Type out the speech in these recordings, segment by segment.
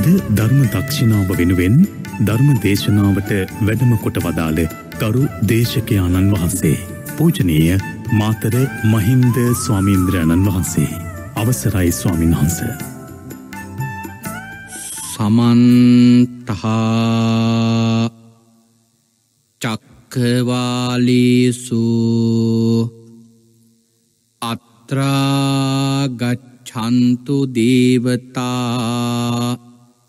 අද ධර්ම දක්ෂිණාව වෙනුවෙන් ධර්ම දේශනාවට වැඩම කොට වදාළ ගරු දේශකයාණන් වහන්සේ. පූජනීය මාතර මහින්ද ස්වාමීන්ද්‍රයණන් වහන්සේ. අවසරයි ස්වාමින් වහන්ස. සමන්ටහා චක්කවාලිසු අත්‍රාගච්චන්තු දේවතා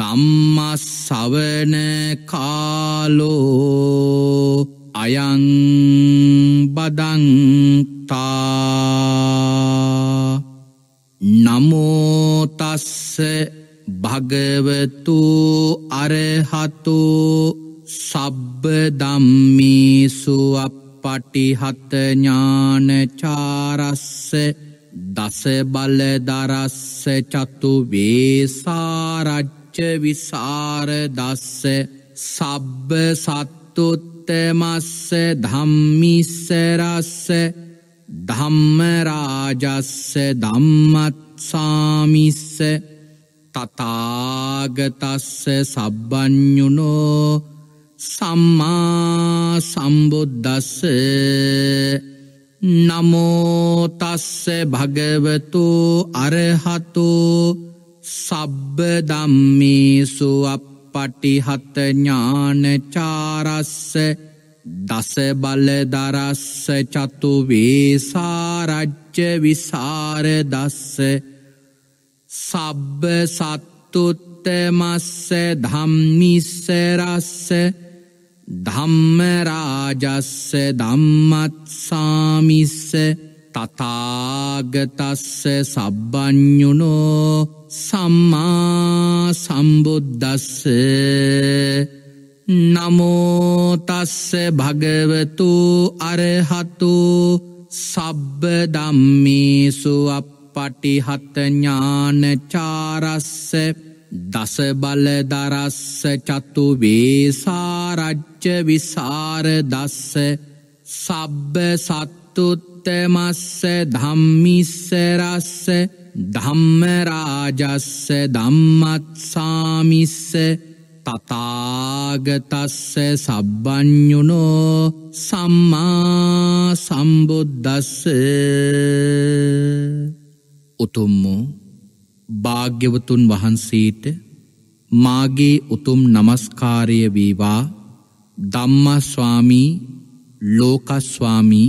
ධම්මස් සවන කාලෝ අයං බදන්තා නමෝතස්ස භගවතු අරහතු සබ්බ දම්මිසු පටිහතඥානචාරස්ස දස බලදරස්ස චතු වේසාරජ්ජ පච්ච විසාර දස්ස සබ්බ සත්තුත්තමස්ස ධම්මිස්සරස්ස ධම්මරාජස්ස ධම්මත්සාමිස්ස තතාගතස්ස සබ්බ්ඥුනෝ සම්මා සම්බුද්දස්ස නමෝතස්ස භගවතු අරහතුෝ සබ්බ දම්මේසු අප පටිහත ඥානචාරස්ස දස බලදරස්ස චතු වේසාරජ්්‍ය විසාරදස්ස සබ්බ සත්තුත්තමස්ස ධම්මිස්සරස්ස ධම්මරාජස්ස දම්මත්සාමිස්ස තතාගතස්ස සබ්බ්ඥුණෝ සම්මා සම්බුද්ධස්ස නමෝතස්ස භගවතු අරහතු සබ්බ දම්මිසු අපපටිහතඥානචාරස්ස දස බලදරස්ස චතු වේසාරච්ච විසාර දස්ස සබ්බ සත් සත්තුත්තමස්ස ධම්මිස්සරස්ස ධම්මරාජස්ස ධම්මත්සාමිස්ස තතාගතස්ස සබ්බ්ඥුනෝ සම්මා සම්බුද්ධස්ස උතුම්මෝ භාග්‍යවතුන් වහන්සේට මාගේ උතුම් නමස්කාරය වේවා ධම්මස්වාමී ලෝකස්වාමී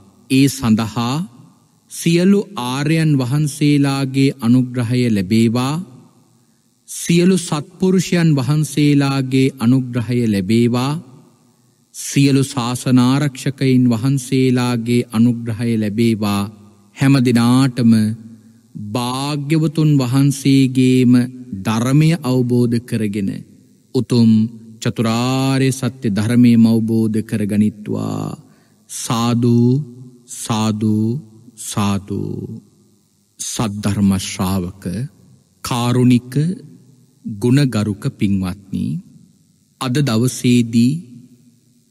ඒ සඳහා සියලු ආර්යන් වහන්සේලාගේ අනුග්‍රහය ලැබේවා සියලු සත්පුරුෂයන් වහන්සේලාගේ අනුග්‍රහය ලැබේවා සියලු ශාසනාරක්ෂකයින් වහන්සේලාගේ අනුග්‍රහය ලැබේවා හැම දෙනාටම භාග්‍යවතුන් වහන්සේගේම ධර්මය අවබෝධ කරගෙන උතුම් චතුරාර්ය සත්‍ය ධර්මය අවබෝධ කරගනිත්වා සාදූ සාධූ සාධූ සද්ධර්මශ්‍රාවක කාරුණික ගුණගරුක පින්වත්නී අද දවසේදී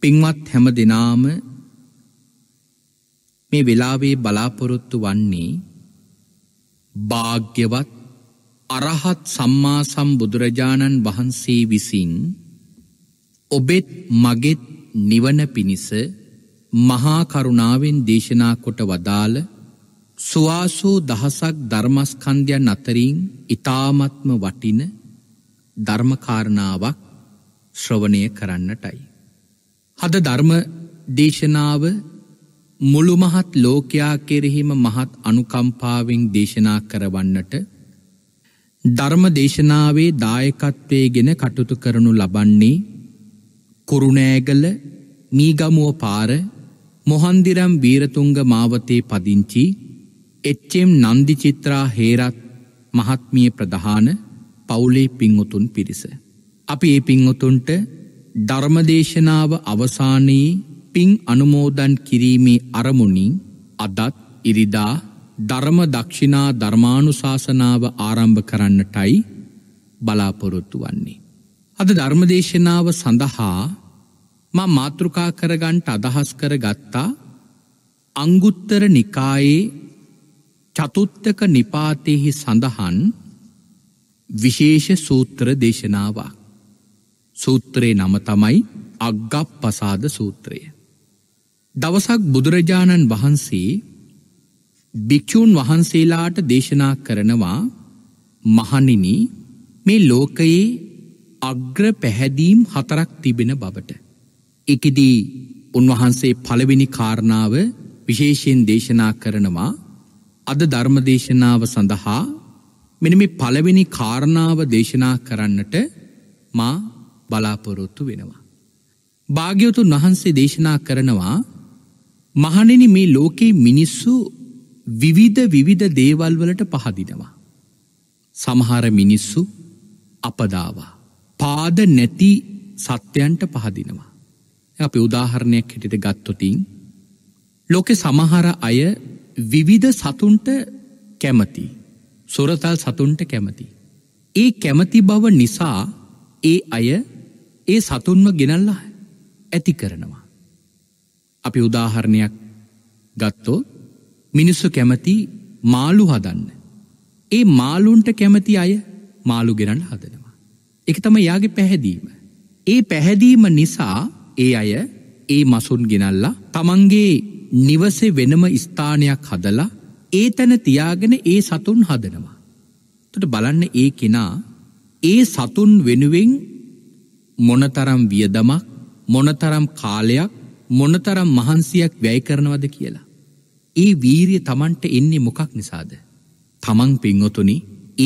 පින්වත් හැම දෙනාම මේ වෙලාවේ බලාපොරොත්තු වන්නේ භාග්‍යවත් අරහත් සම්මා සම්බුදුරජාණන් වහන්සේ විසින් ඔබෙත් මගෙත් නිවන පිණිස මහා කරුණාවෙන් දේශනා කොට වදාළ සුවාසූ දහසක් ධර්මස්කන්ධයන් අතරින් ඉතාමත්ම වටින ධර්මකාරණාවක් ශ්‍රවණය කරන්නටයි. හද ධර්ම දේශනාව මුළු මහත් ලෝකයා කෙරෙහිම මහත් අනුකම්පාවෙන් දේශනා කරවන්නට ධර්ම දේශනාවේ දායකත්වයගෙන කටුතු කරනු ලබන්නේ කුරුණෑගල මීගමුව පාර මොහන්දිරම් බීරතුංග මාවතේ පදිංචි එච්චෙම් නන්දිචිත්‍රා හේරත් මහත්මිය ප්‍රධාන පවුලේ පිංවතුන් පිරිස. අපි ඒ පිංවතුන්ට ධර්මදේශනාව අවසානයේ පින් අනුමෝදන් කිරීමේ අරමුණින් අදත් ඉරිදා ධර්ම දක්ෂිනා ධර්මානුශාසනාව ආරම්භ කරන්නටයි බලාපොරොත්තු වන්නේ. අද ධර්මදේශනාව සඳහා ම මාතෘකා කරගන්ට අදහස් කර ගත්තා අංගුත්තර නිකායේ චතුත්තක නිපාතයෙහි සඳහන් විශේෂ සූත්‍ර දේශනාවක්. සූත්‍රයේ නම තමයි අග්ගප් පසාද සූත්‍රය. දවසක් බුදුරජාණන් වහන්සේ භික්‍ෂූන් වහන්සේලාට දේශනා කරනවා මහනිනි මේ ලෝකයේ අග්‍ර පැහැදීම් හතරක් තිබෙන බවට. එකෙදී උන්වහන්සේ පළවෙනි කාරණාව විශේෂයෙන් දේශනා කරනවා අද ධර්මදේශනාව සඳහා මෙනම පළවෙනි කාරණාව දේශනා කරන්නට මා බලාපොරොත්තු වෙනවා. භාග්‍යවතුන් වහන්සේ දේශනා කරනවා මහනෙන මේ ලෝකයේ මිනිස්සු විවිධ විවිධ දේවල් වලට පහදිනවා. සමහර මිනිස්සු අපදාවා. පාද නැති සත්‍යයන්ට පහදිනවා. අප උදාහරණයක් හෙටිට ගත්තොතින් ලෝකෙ සමහර අය විවිධ සතුන්ට කැමති සොරතල් සතුන්ට කැමති. ඒ කැමති බව නිසා ඒ අය ඒ සතුන්ම ගෙනල්ලා ඇති කරනවා. අපි උදාහරණයක් ගත්තෝ මිනිස්සු කැමති මාලු හදන්න. ඒ මාලුන්ට කැමති අය මාලු ගෙනන්න හදනවා. එක තම යාගේ පැහැදීම. ඒ පැහැදීම නිසා ඒ අය ඒ මසුන් ගෙනල්ලා තමන්ගේ නිවසේ වෙනම ස්ථානයක් හදලා ඒ තැන තියාගෙන ඒ සතුන් හදනවා. තුට බලන්න ඒ කෙනා ඒ සතුන් වෙනුවෙන් මොනතරම් වියදමක් මොනතරම් කාලයක් මොනතරම් මහන්සියක් වැය කරනවද කියලා. ඒ වීරිය තමන්ට එන්නේ මොකක් නිසාද. තමන් පින්වතුනි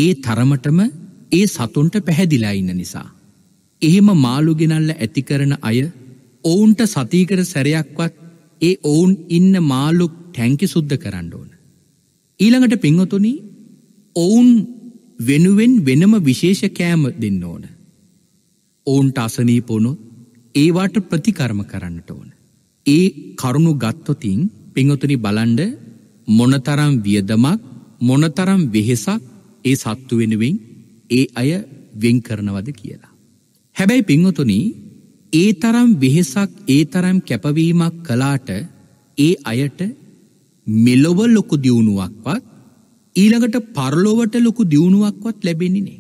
ඒ තරමටම ඒ සතුන්ට පැහැදිලා ඉන්න නිසා. එහෙම මාළුගෙනල්ල ඇති කරන අය ඔවුන්ට සතීකර සැරයක්වත් ඒ ඔවුන් ඉන්න මාලුක් ටැංකි සුද්ධ කරන්න ඕන. ඊළඟට පිංහතුනි ඔවුන් වෙනුවෙන් වෙනම විශේෂ කෑම දෙන්න ඕන. ඔවුන්ට අසනීපොනොත් ඒවාට ප්‍රතිකර්ම කරන්නට ඕන. ඒ කරුණු ගත්තොතින් පිංහතුනි බලන්ඩ මොනතරම් වියදමක් මොනතරම් වෙහෙසක් ඒ සත්තු වෙනුවෙන් ඒ අය වෙන් කරනවද කියලා. හැබැයි පිංහතුනී ඒ තරම් වෙහෙසක් ඒ තරම් කැපවීමක් කලාට ඒ අයට මෙලොව ලොකු දියුණුවක්වත් ඊළඟට පරලොවට ලොකු දියුණුවක්වත් ලැබෙනිනේ.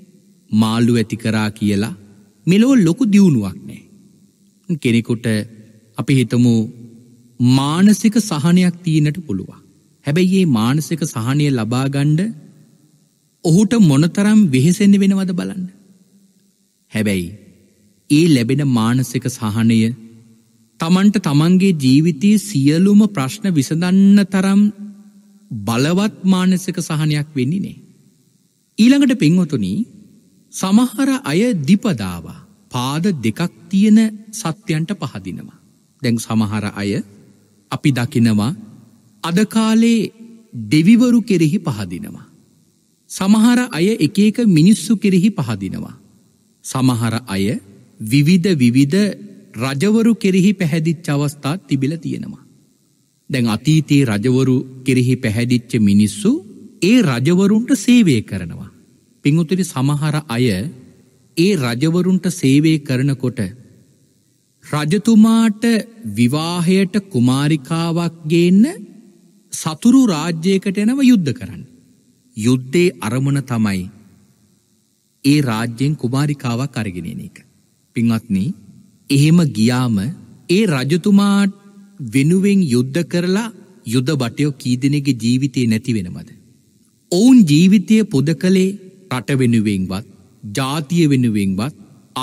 මාල්ලු ඇති කරා කියලා මෙලොව ලොකු දියුණුවක් නෑ. කෙනෙකුට අපි හිතමු මානසික සහනයක් තියනට පුළුවන්. හැබැයි ඒ මානසික සහනය ලබාගණ්ඩ ඔහුට මොනතරම් වෙහෙසෙන්න වෙනවද බලන්න. හැබැයි ඒ ලැබෙන මානසික සහනය තමන්ට තමන්ගේ ජීවිතයේ සියලුම ප්‍රශ්න විසඳන්න තරම් බලවත් මානසික සහනයක් වෙන්නේ. ඊළඟට පෙන්වතුනි සමහර අය දිපදාවා පාද දෙකක් තියෙන සත්‍යයන්ට පහදිනවා. දැන් සමහර අය අපි දකිනවා අදකාලේ දෙවිවරු කෙරෙහි පහදිනවා. සමහර අය එක එක මිනිස්සු කෙරෙහි පහදිනවා. සමහර අය විවිධ විවිධ රජවරු කෙරෙහි පැහැදිච්ච අවස්ථාත් තිබිල තියෙනවා. දැන් අතීතයේ රජවරු කෙරෙහි පැහැදිච්ච මිනිස්සු ඒ රජවරුන්ට සේවය කරනවා. පිංුතුරි සමහර අය ඒ රජවරුන්ට සේවය කරනකොට රජතුමාට විවාහයට කුමාරිකාවක් ගේන්න සතුරු රාජ්‍යයකට එනව යුද්ධ කරන්න. යුද්ධේ අරමුණ තමයි ඒ රාජ්‍යෙන් කුමාරිකාවක් අරගෙනෙන එක. පින්වත්නි එහෙම ගියාම ඒ රජතුමාට වෙනුවෙන් යුද්ධ කරලා යුද බටයෝ කීදෙනෙගේ ජීවිතය නැති වෙනමද. ඔවුන් ජීවිතය පොද කළේ රට වෙනුවෙන්වත් ජාතිය වෙනුවෙන්වත්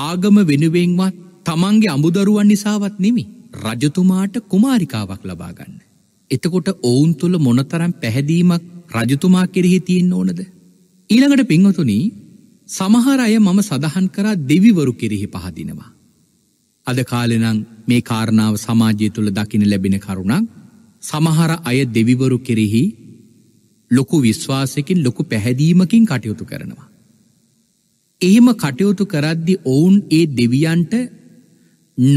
ආගම වෙනුවෙන්වත් තමන්ගේ අමුදරුවන් නිසාවත් නෙමි රජතුමාට කුමාරිකාවක් ලබාගන්න. එතකොට ඔවුන් තුළ මොනතරම් පැහැදීමක් රජතුමා කෙරෙහි තියෙන් ඕනද. ඊළඟට පින්වතුනී සමහර අය මම සඳහන් කරා දෙවිවරු කෙරෙහි පහදිනවා. අද කාලෙනං මේ කාරණාව සමාජය තුළ දකින ලැබෙන කරුණක් සමහර අය දෙවිවරු කෙරෙහි ලොකු විශ්වාසකින් ලොකු පැහැදීමකින් කටයුතු කරනවා. එහෙම කටයුතු කරද්දි ඔවුන් ඒ දෙවියන්ට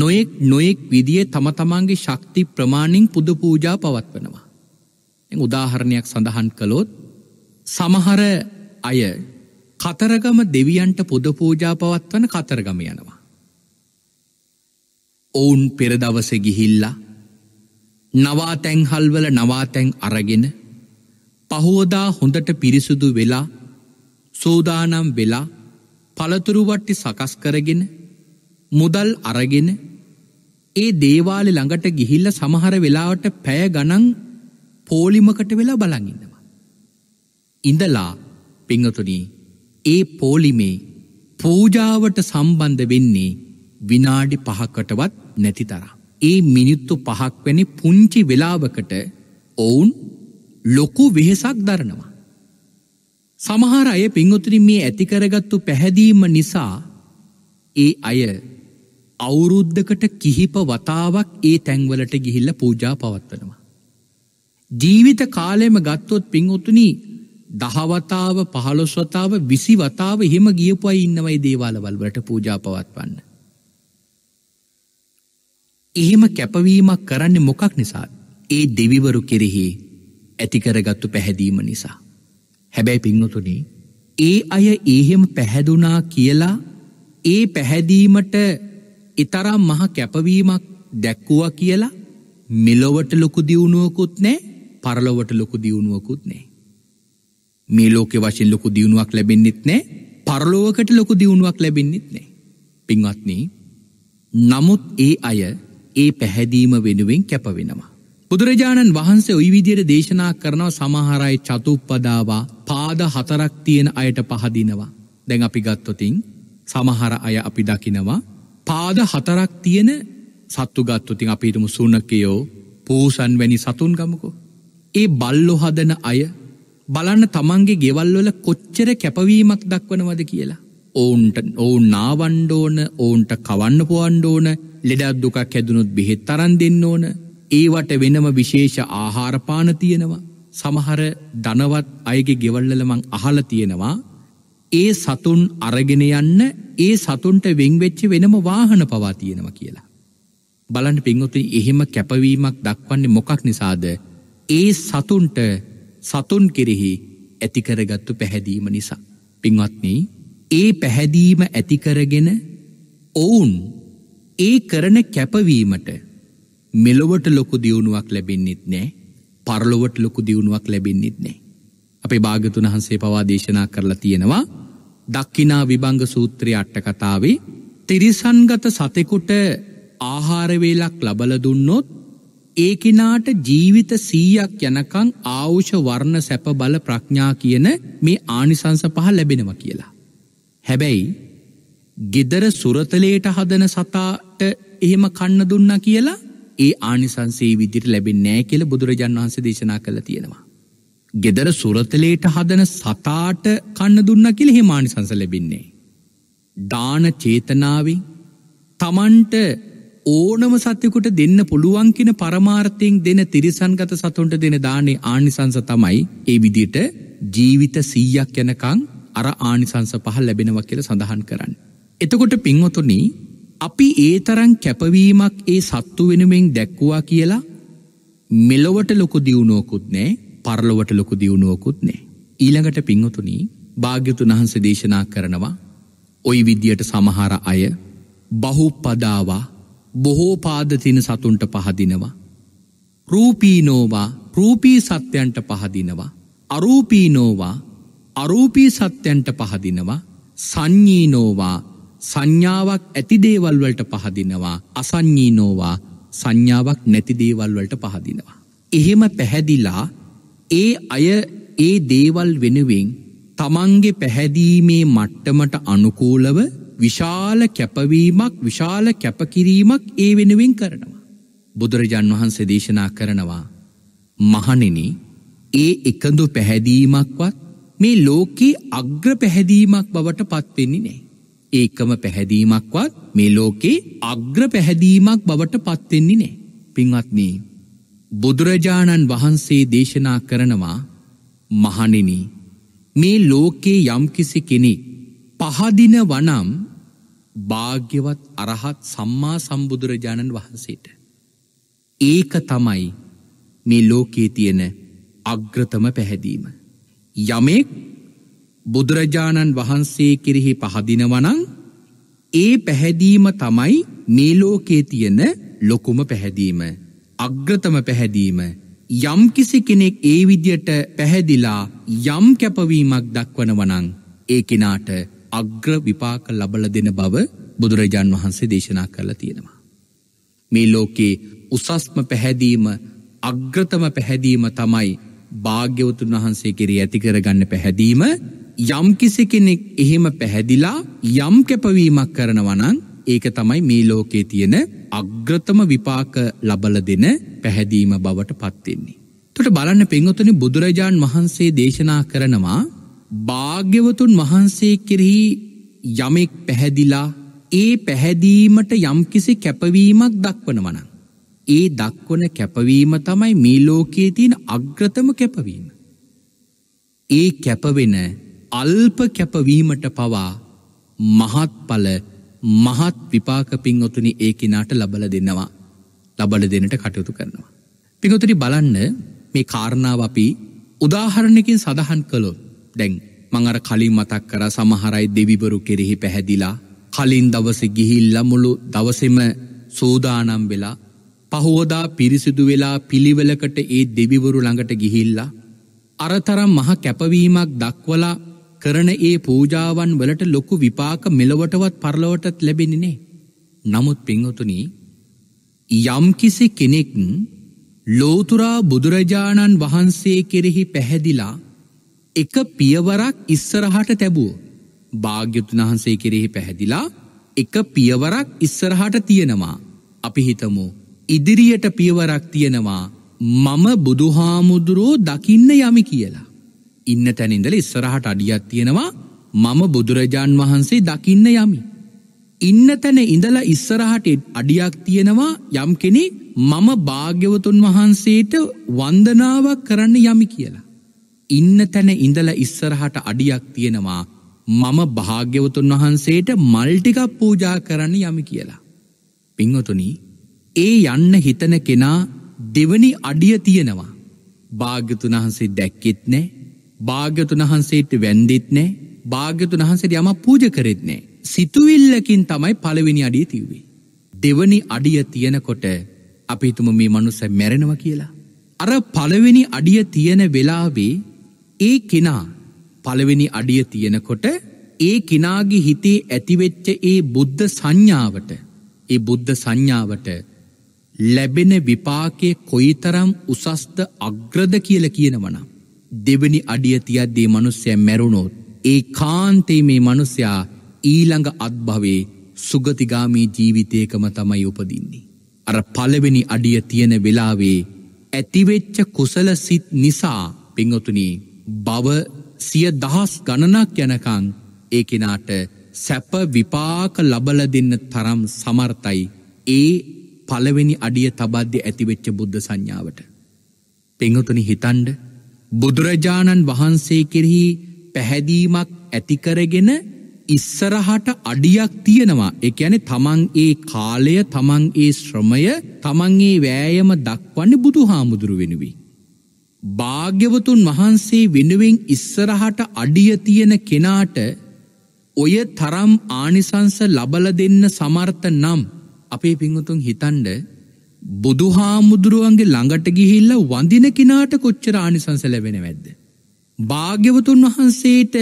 නොයෙක් නොයෙක් විදිිය තම තමන්ගේ ශක්ති ප්‍රමාණින් පුද පූජා පවත්වනවා. උදාහරණයක් සඳහන් කළොත් සමහර අය කතරගම දෙවියන්ට පොද පූජා පවත්වන කතරගම යනවා. ඔවුන් පෙරදවස ගිහිල්ලා නවාතැන්හල්වල නවාතැන් අරගෙන පහෝදා හොඳට පිරිසුදු වෙලා සෝදානම් වෙලා පළතුරුවට්ටි සකස් කරගෙන මුදල් අරගෙන ඒ දේවාලෙ ළඟට ගිහිල්ල සමහර වෙලාවට පැය ගණන් පෝලිමකට වෙලා බලඟන්නවා. ඉඳලා පිංහතුනී ඒ පෝලිමේ පූජාවට සම්බන්ධ වෙන්නේ විනාඩි පහකටවත් නැති තරා. ඒ මිනිත්තු පහක්වැනි පුංචි වෙලාවකට ඔවුන් ලොකු වෙහෙසක් දරනවා. සමහර අය පිංගොතුරි මේ ඇතිකරගත්තු පැහැදීම නිසා ඒ අය අවුරුද්ධකට කිහිප වතාවක් ඒ තැන්වලට ගිහිල්ල පූජා පවත්වනවා. ජීවිත කාලයම ගත්තොත් පිංගොතුනී දහවතාව පහළොස්වතාව විසි වතාව හෙම ගියපුයි ඉන්නවයි දේවාලවල් වලට පූජා පවත්වන්න. එහෙම කැපවීමක් කරන්න මොකක් නිසා ඒ දෙවිවරු කෙරෙහි ඇතිකරගත්තු පැහැදීම නිසා. හැබැයි පිංහතුනේ ඒ අය ඒහෙම පැහැදුනා කියලා ඒ පැහැදීමට එතරම් මහ කැපවීමක් දැක්කුවා කියලා මෙලොවට ලොකු දියුණුවකුත් නෑ පරලොවට ලොකු දියුණුවකුත් නෑ. මේ ලෝකෙ වශයෙන් ලොකු දියුණුවක් ලැබෙන්න්නෙත් නෑ පරලෝවකට ලොකු දියුණුවක් ලැබෙන්න්නෙත් නෑ. පින්වත්නී නමුත් ඒ අය ඒ පැහැදීම වෙනුවෙන් කැපවෙනවා. බුදුරජාණන් වහන්සේ ඔයිවිදියට දේශනා කරනව සමහරයි චතුප්පදාවා පාද හතරක් තියෙන අයට පහදිනවා. දැන් අපි ගත්තොතින් සමහර අය අපි දකිනවා පාද හතරක් තියෙන සත්තු ගත්තුතින් අපිටම සුනකයෝ පූසන් වැනි සතුන් ගමකෝ. ඒ බල්ලො හදන අය බලන්න තමන්ගේ ගෙවල්වල කොච්චර කැපවීමක් දක්වනවද කියලා. ඔවුන්ට ඔවුන් නාවන්්ඩෝන ඔවුන්ට කවන්න පුවන්්ඩෝන ලෙඩත් දුකක් හැදුණුත් බෙහෙත් තරන් දෙන්න ඕන ඒවට වෙනම විශේෂ ආහාරපාන තියෙනවා. සමහර දනවත් අයගේ ගෙවල්ලලමං අහල තියෙනවා. ඒ සතුන් අරගෙන යන්න ඒ සතුන්ට වෙංවෙච්ච වෙනම වාහන පවා තියෙනවා කියලා. බලන්න පින්ගොති එහෙම කැපවීමක් දක්වන්නේ මොකක් නිසාද. ඒ සතුන්ට සතුන් කෙරෙහි ඇතිකරගත්තු පැහැදීම නිසා. පින්වත්නී ඒ පැහැදීම ඇතිකරගෙන ඔවුන් ඒ කරන කැපවීමට මෙලොවට ලොකු දියුණුවක් ලැබෙන්න්නෙත් නෑ පරලොවට ලොකු දියුණුවක් ලැබෙන්න්නෙත් නෑ. අපේ භාගතුන් වහන්සේ පවා දේශනා කරලා තියෙනවා දක්කිනා විභංග සූත්‍රය අට්ට කතාවේ තිරිසන්ගත සතෙකුට ආහාරවේලක් ලබල දුන්නොත් ඒ කෙනාට ජීවිත සීයක් යනකං ආවුෂ වර්ණ සැප බල ප්‍රඥා කියන මේ ආනිසංස පහ ලැබෙනව කියලා. හැබැයි ගෙදර සුරතලයට හදන සතාට එහෙම කන්න දුන්න කියලා ඒ ආනිසන්සේ විදිර ලැබෙන් නෑ කියල බුදුරජන් වහන්ස දේශනා කළ තියෙනවා. ගෙදර සුරතලයට හදන සතාට කන්න දුන්න කියල හෙමානිසංස ලැබින්නේ. දාන චේතනාවෙන් තමන්ට ඕනම සත්‍යකුට දෙන්න පුළුවන්කින පරමාර්ථයෙන් දෙන තිරිසන්ගත සතුන්ට දෙන දානේ ආනිසංස තමයි ඒ විදිට ජීවිත සීයක් යනකං අර ආනිසංස පහල් ලැබෙනව කියල සඳහන් කරන්න. එතකොට පින්වතුනි අපි ඒ තරන් කැපවීමක් ඒ සත්තු වෙනුවෙන් දැක්වා කියලා මෙලොවට ලොකු දියුණුවකුත් නෑ පරලොවට ලොකු දියුණුවකුත් නෑ. ඊළඟට පින්වතුනි භාග්‍යතුන් වහන්ස දේශනා කරනවා ඔයි විදියට සමහර අය බහු පදාවා බොහෝ පාදතින සතුන්ට පහදිනවා. රූපීනෝවා රූපී සත්‍යයන්ට පහදිනවා. අරූපීනෝවා අරූපී සත්‍යයන්ට පහදිනවා සංඥීනෝවා සංඥාවක් ඇතිදේවල්වලට පහදිනවා අසංඥීනෝවා සංඥාවක් නැතිදේවල්වලට පහදිනවා. එහෙම පැහැදිලා ඒ අය ඒ දේවල් වෙනුවෙන් තමන්ගේ පැහැදීමේ මට්ටමට අනුකූලව විශාල කැපවීමක් විශාල කැපකිරීමක් ඒ වෙනුවෙන් කරනවා. බුදුරජාන් වහන්සේ දේශනා කරනවා මහනෙන ඒ එකඳු පැහැදීමක්වත් මේ ලෝකේ අග්‍ර පැහැදීමක් බවට පත්වෙන්නේ නෑ. ඒකම පැහැදීමක්වත් මේ ලෝකේ අග්‍ර පැහැදීමක් බවට පත්වෙන්නේ නෑ. පින්වත්නී බුදුරජාණන් වහන්සේ දේශනා කරනවා මහනෙන මේ ලෝකේ යම්කිසි කෙනෙක් පහදින වනම් භාග්‍යවත් අරහත් සම්මා සම්බුදුරජාණන් වහන්සේට. ඒක තමයි මේ ලෝකයේ තියෙන අග්‍රතම පැහැදීම. යමෙක් බුදුරජාණන් වහන්සේ කිරෙහි පහදිනවනං ඒ පැහැදීම තමයි මේ ලෝකයේ තියෙන ලොකුම පැහැදීම අග්‍රතම පැහැදීම යම්කිසි කෙනෙක් ඒ විදියට පැහැදිලා යම් කැපවීමක් දක්වනවනං ඒ කෙනාට අග්‍ර විපාක ලබල දෙන බව බුදුරජාන් වහන්සේ දේශනා කරලා තියෙනවා. මේ ලෝකේ උසස්ම පැහැදීම අග්‍රතම පැහැදීම තමයි භාග්‍යවතුන් වහන්සේ කෙරේ ඇතිකරගන්න පැහැදීම යම් කිසි කෙනෙක් එහෙම පැහැදිලා යම් කැපවීමක් කරනවනං ඒක තමයි මේ ලෝකේ තියෙන අග්‍රතම විපාක ලබල දෙන පැහැදීම බවට පත්වෙන්නේ. තොට බලන්න පෙන්ගොතන බුදුරජාණන් වහන්සේ දේශනා කරනවා භාග්‍යවතුන් වහන්සේ කෙරෙහි යමෙක් පැහැදිලා ඒ පැහැදීමට යම්කිසි කැපවීමක් දක්වනවනං. ඒ දක්වන කැපවීම තමයි මේ ලෝකයේ තියෙන අග්‍රතම කැපවීම. ඒ කැපවෙන අල්ප කැපවීමට පවා මහත්ඵල මහත් විපාක පින්ඔතුනි ඒ කෙනාට ලබල දෙන්නවා ලබල දෙනට කටයුතු කරනවා. පිඟතුරි බලන්න මේ කාරණාව අපි උදාහරණකින් සඳහන් කළොත් දැන් මංර කලින් මතක් කර සමහරයි දෙවිවරු කෙරෙහි පැහැදිලා කලින් දවස ගිහිල්ල මුළු දවසෙම සූදානම් වෙලා පහෝදා පිරිසිදු වෙලා පිළිවෙලකට ඒ දෙවිවරු ළඟට ගිහිල්ලා අරතරම් මහ කැපවීමක් දක්වලා කරන ඒ පූජාවන් වලට ලොකු විපාක මෙලොවටවත් පරලොවටත් ලැබෙනනේ නමුත් පිංහතුනී යම්කිසි කෙනෙක් ලෝතුරා බුදුරජාණන් වහන්සේ කෙරෙහි පැහැදිලා එක පියවරක් ඉස්සරහට තැබූ. භාග්‍යතුන් වහන්සේ කෙරෙහි පැහැදිලා එක පියවරක් ඉස්සරහට තියෙනවා. අපි හිතමු ඉදිරියට පියවරක් තියෙනවා මම බුදුහාමුදුරෝ දකින්න යමි කියලා. ඉන්න තැනින්දල ඉස්සරහට අඩියත් තියෙනවා මම බුදුරජාන් වහන්සේ දකින්න යමි. ඉන්න තැන ඉඳලා ඉස්සරහට අඩියක් තියෙනවා යම් කෙනෙක් මම භාග්‍යවතුන් වහන්සේට වන්දනාවක් කරන්න යමි කියලා. ඉන්න තැන ඉඳල ඉස්සරහට අඩියක් තියෙනවා මම භාග්‍යවතුන් වහන්සේට මල්ටිකක් පූජා කරන්න යමි කියලා. පිංහතුනි ඒ යන්න හිතන කෙනා දෙවනි අඩිය තියෙනවා. භාග්‍යතුන් වහන්සේ දැක්කෙත් නෑ භාග්‍යතුන් වහන්සේට වැන්දිත් නෑ භාග්‍යතුන් වහන්සේට යම පූජ කරෙත් නෑ. සිතුවිල්ලකින් තමයි පළවෙනි අඩිය තිව්වේ. දෙවනි අඩිය තියෙනකොට අපිතුම මේ මනුස්ස මැරෙනව කියලා. අර පළවෙනි අඩිය තියෙන වෙලාවේ ඒ කෙනා පළවෙනි අඩිය තියෙනකොට ඒ කෙනාගේ හිතේ ඇතිවෙච්ච ඒ බුද්ධ සංඥාවට ඒ බුද්ධ සංඥාවට ලැබෙන විපාකය කොයිතරම් උසස්ද අග්‍රද කියල කියනවන. දෙවනි අඩිය තියද්දේ මනුස්්‍යය මැරුණොත්. ඒ කාන්තේ මේ මනුස්්‍යයා ඊළඟ අත්භවේ සුගතිගාමී ජීවිතයකම තමයි උපදින්නේ. අර පලවෙනි අඩිය තියෙන වෙලාවේ ඇතිවෙච්ච කුසල සිත් නිසා පිංගොතුනී බව සිය දහස් ගණනක් යැනකං ඒ කෙනාට සැප විපාක ලබල දෙන්න තරම් සමර්ථයි ඒ පළවෙනි අඩිය තබද්‍ය ඇතිවෙච්ච බුද්ධ සංඥාවට. පෙංහතුනි හිතන්ඩ බුදුරජාණන් වහන්සේ කෙරෙහි පැහැදීමක් ඇතිකරගෙන ඉස්සරහට අඩියක් තියෙනවා එක ඇන තමන් ඒ කාලය තමන් ඒ ශ්‍රමය තමන්ගේ වෑයම දක්වන්න බුදු හාමුදුරු වෙනුවී. භාග්‍යවතුන් වහන්සේ වෙනුවෙන් ඉස්සරහට අඩිය තියෙන කෙනාට ඔය තරම් ආනිසංස ලබල දෙන්න සමර්ථ නම් අපේ පිංහුතුන් හිතන්ඩ බුදුහාමුදුරුවන්ගේ ළඟට ගිහිල්ල වඳින කෙනාට කොච්චර ආනිසංස ලැබෙන වැද්ද. භාග්‍යවතුන් වහන්සේට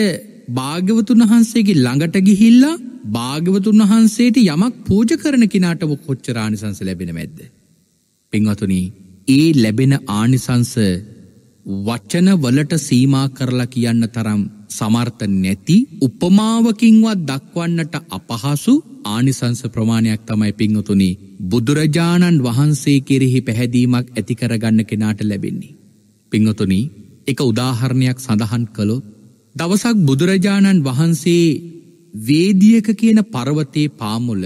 භාග්‍යවතුන් වහන්සේගේ ළඟට ගිහිල්ලා භාග්‍යවතුන් වහන්සේට යමක් පූජ කරන කෙනාට කොච්චර ආනිසංස ලැබෙන වැද්ද. පිංහතුනී ඒ ලැබෙන ආනිසංස වචනවලට සීමා කරලා කියන්න තරම් සමර්ථ නැති උපමාවකින්වත් දක්වන්නට අපහසු ආනිසංස ප්‍රමාණයක් තමයි පිංහතුනි බුදුරජාණන් වහන්සේ කෙරෙහි පැහැදීමක් ඇතිකරගන්න කෙනාට ලැබෙන්නේ. පිංහතුනි එක උදාහරණයක් සඳහන් කළොත් දවසක් බුදුරජාණන් වහන්සේ වේදියක කියන පරවතේ පාමුල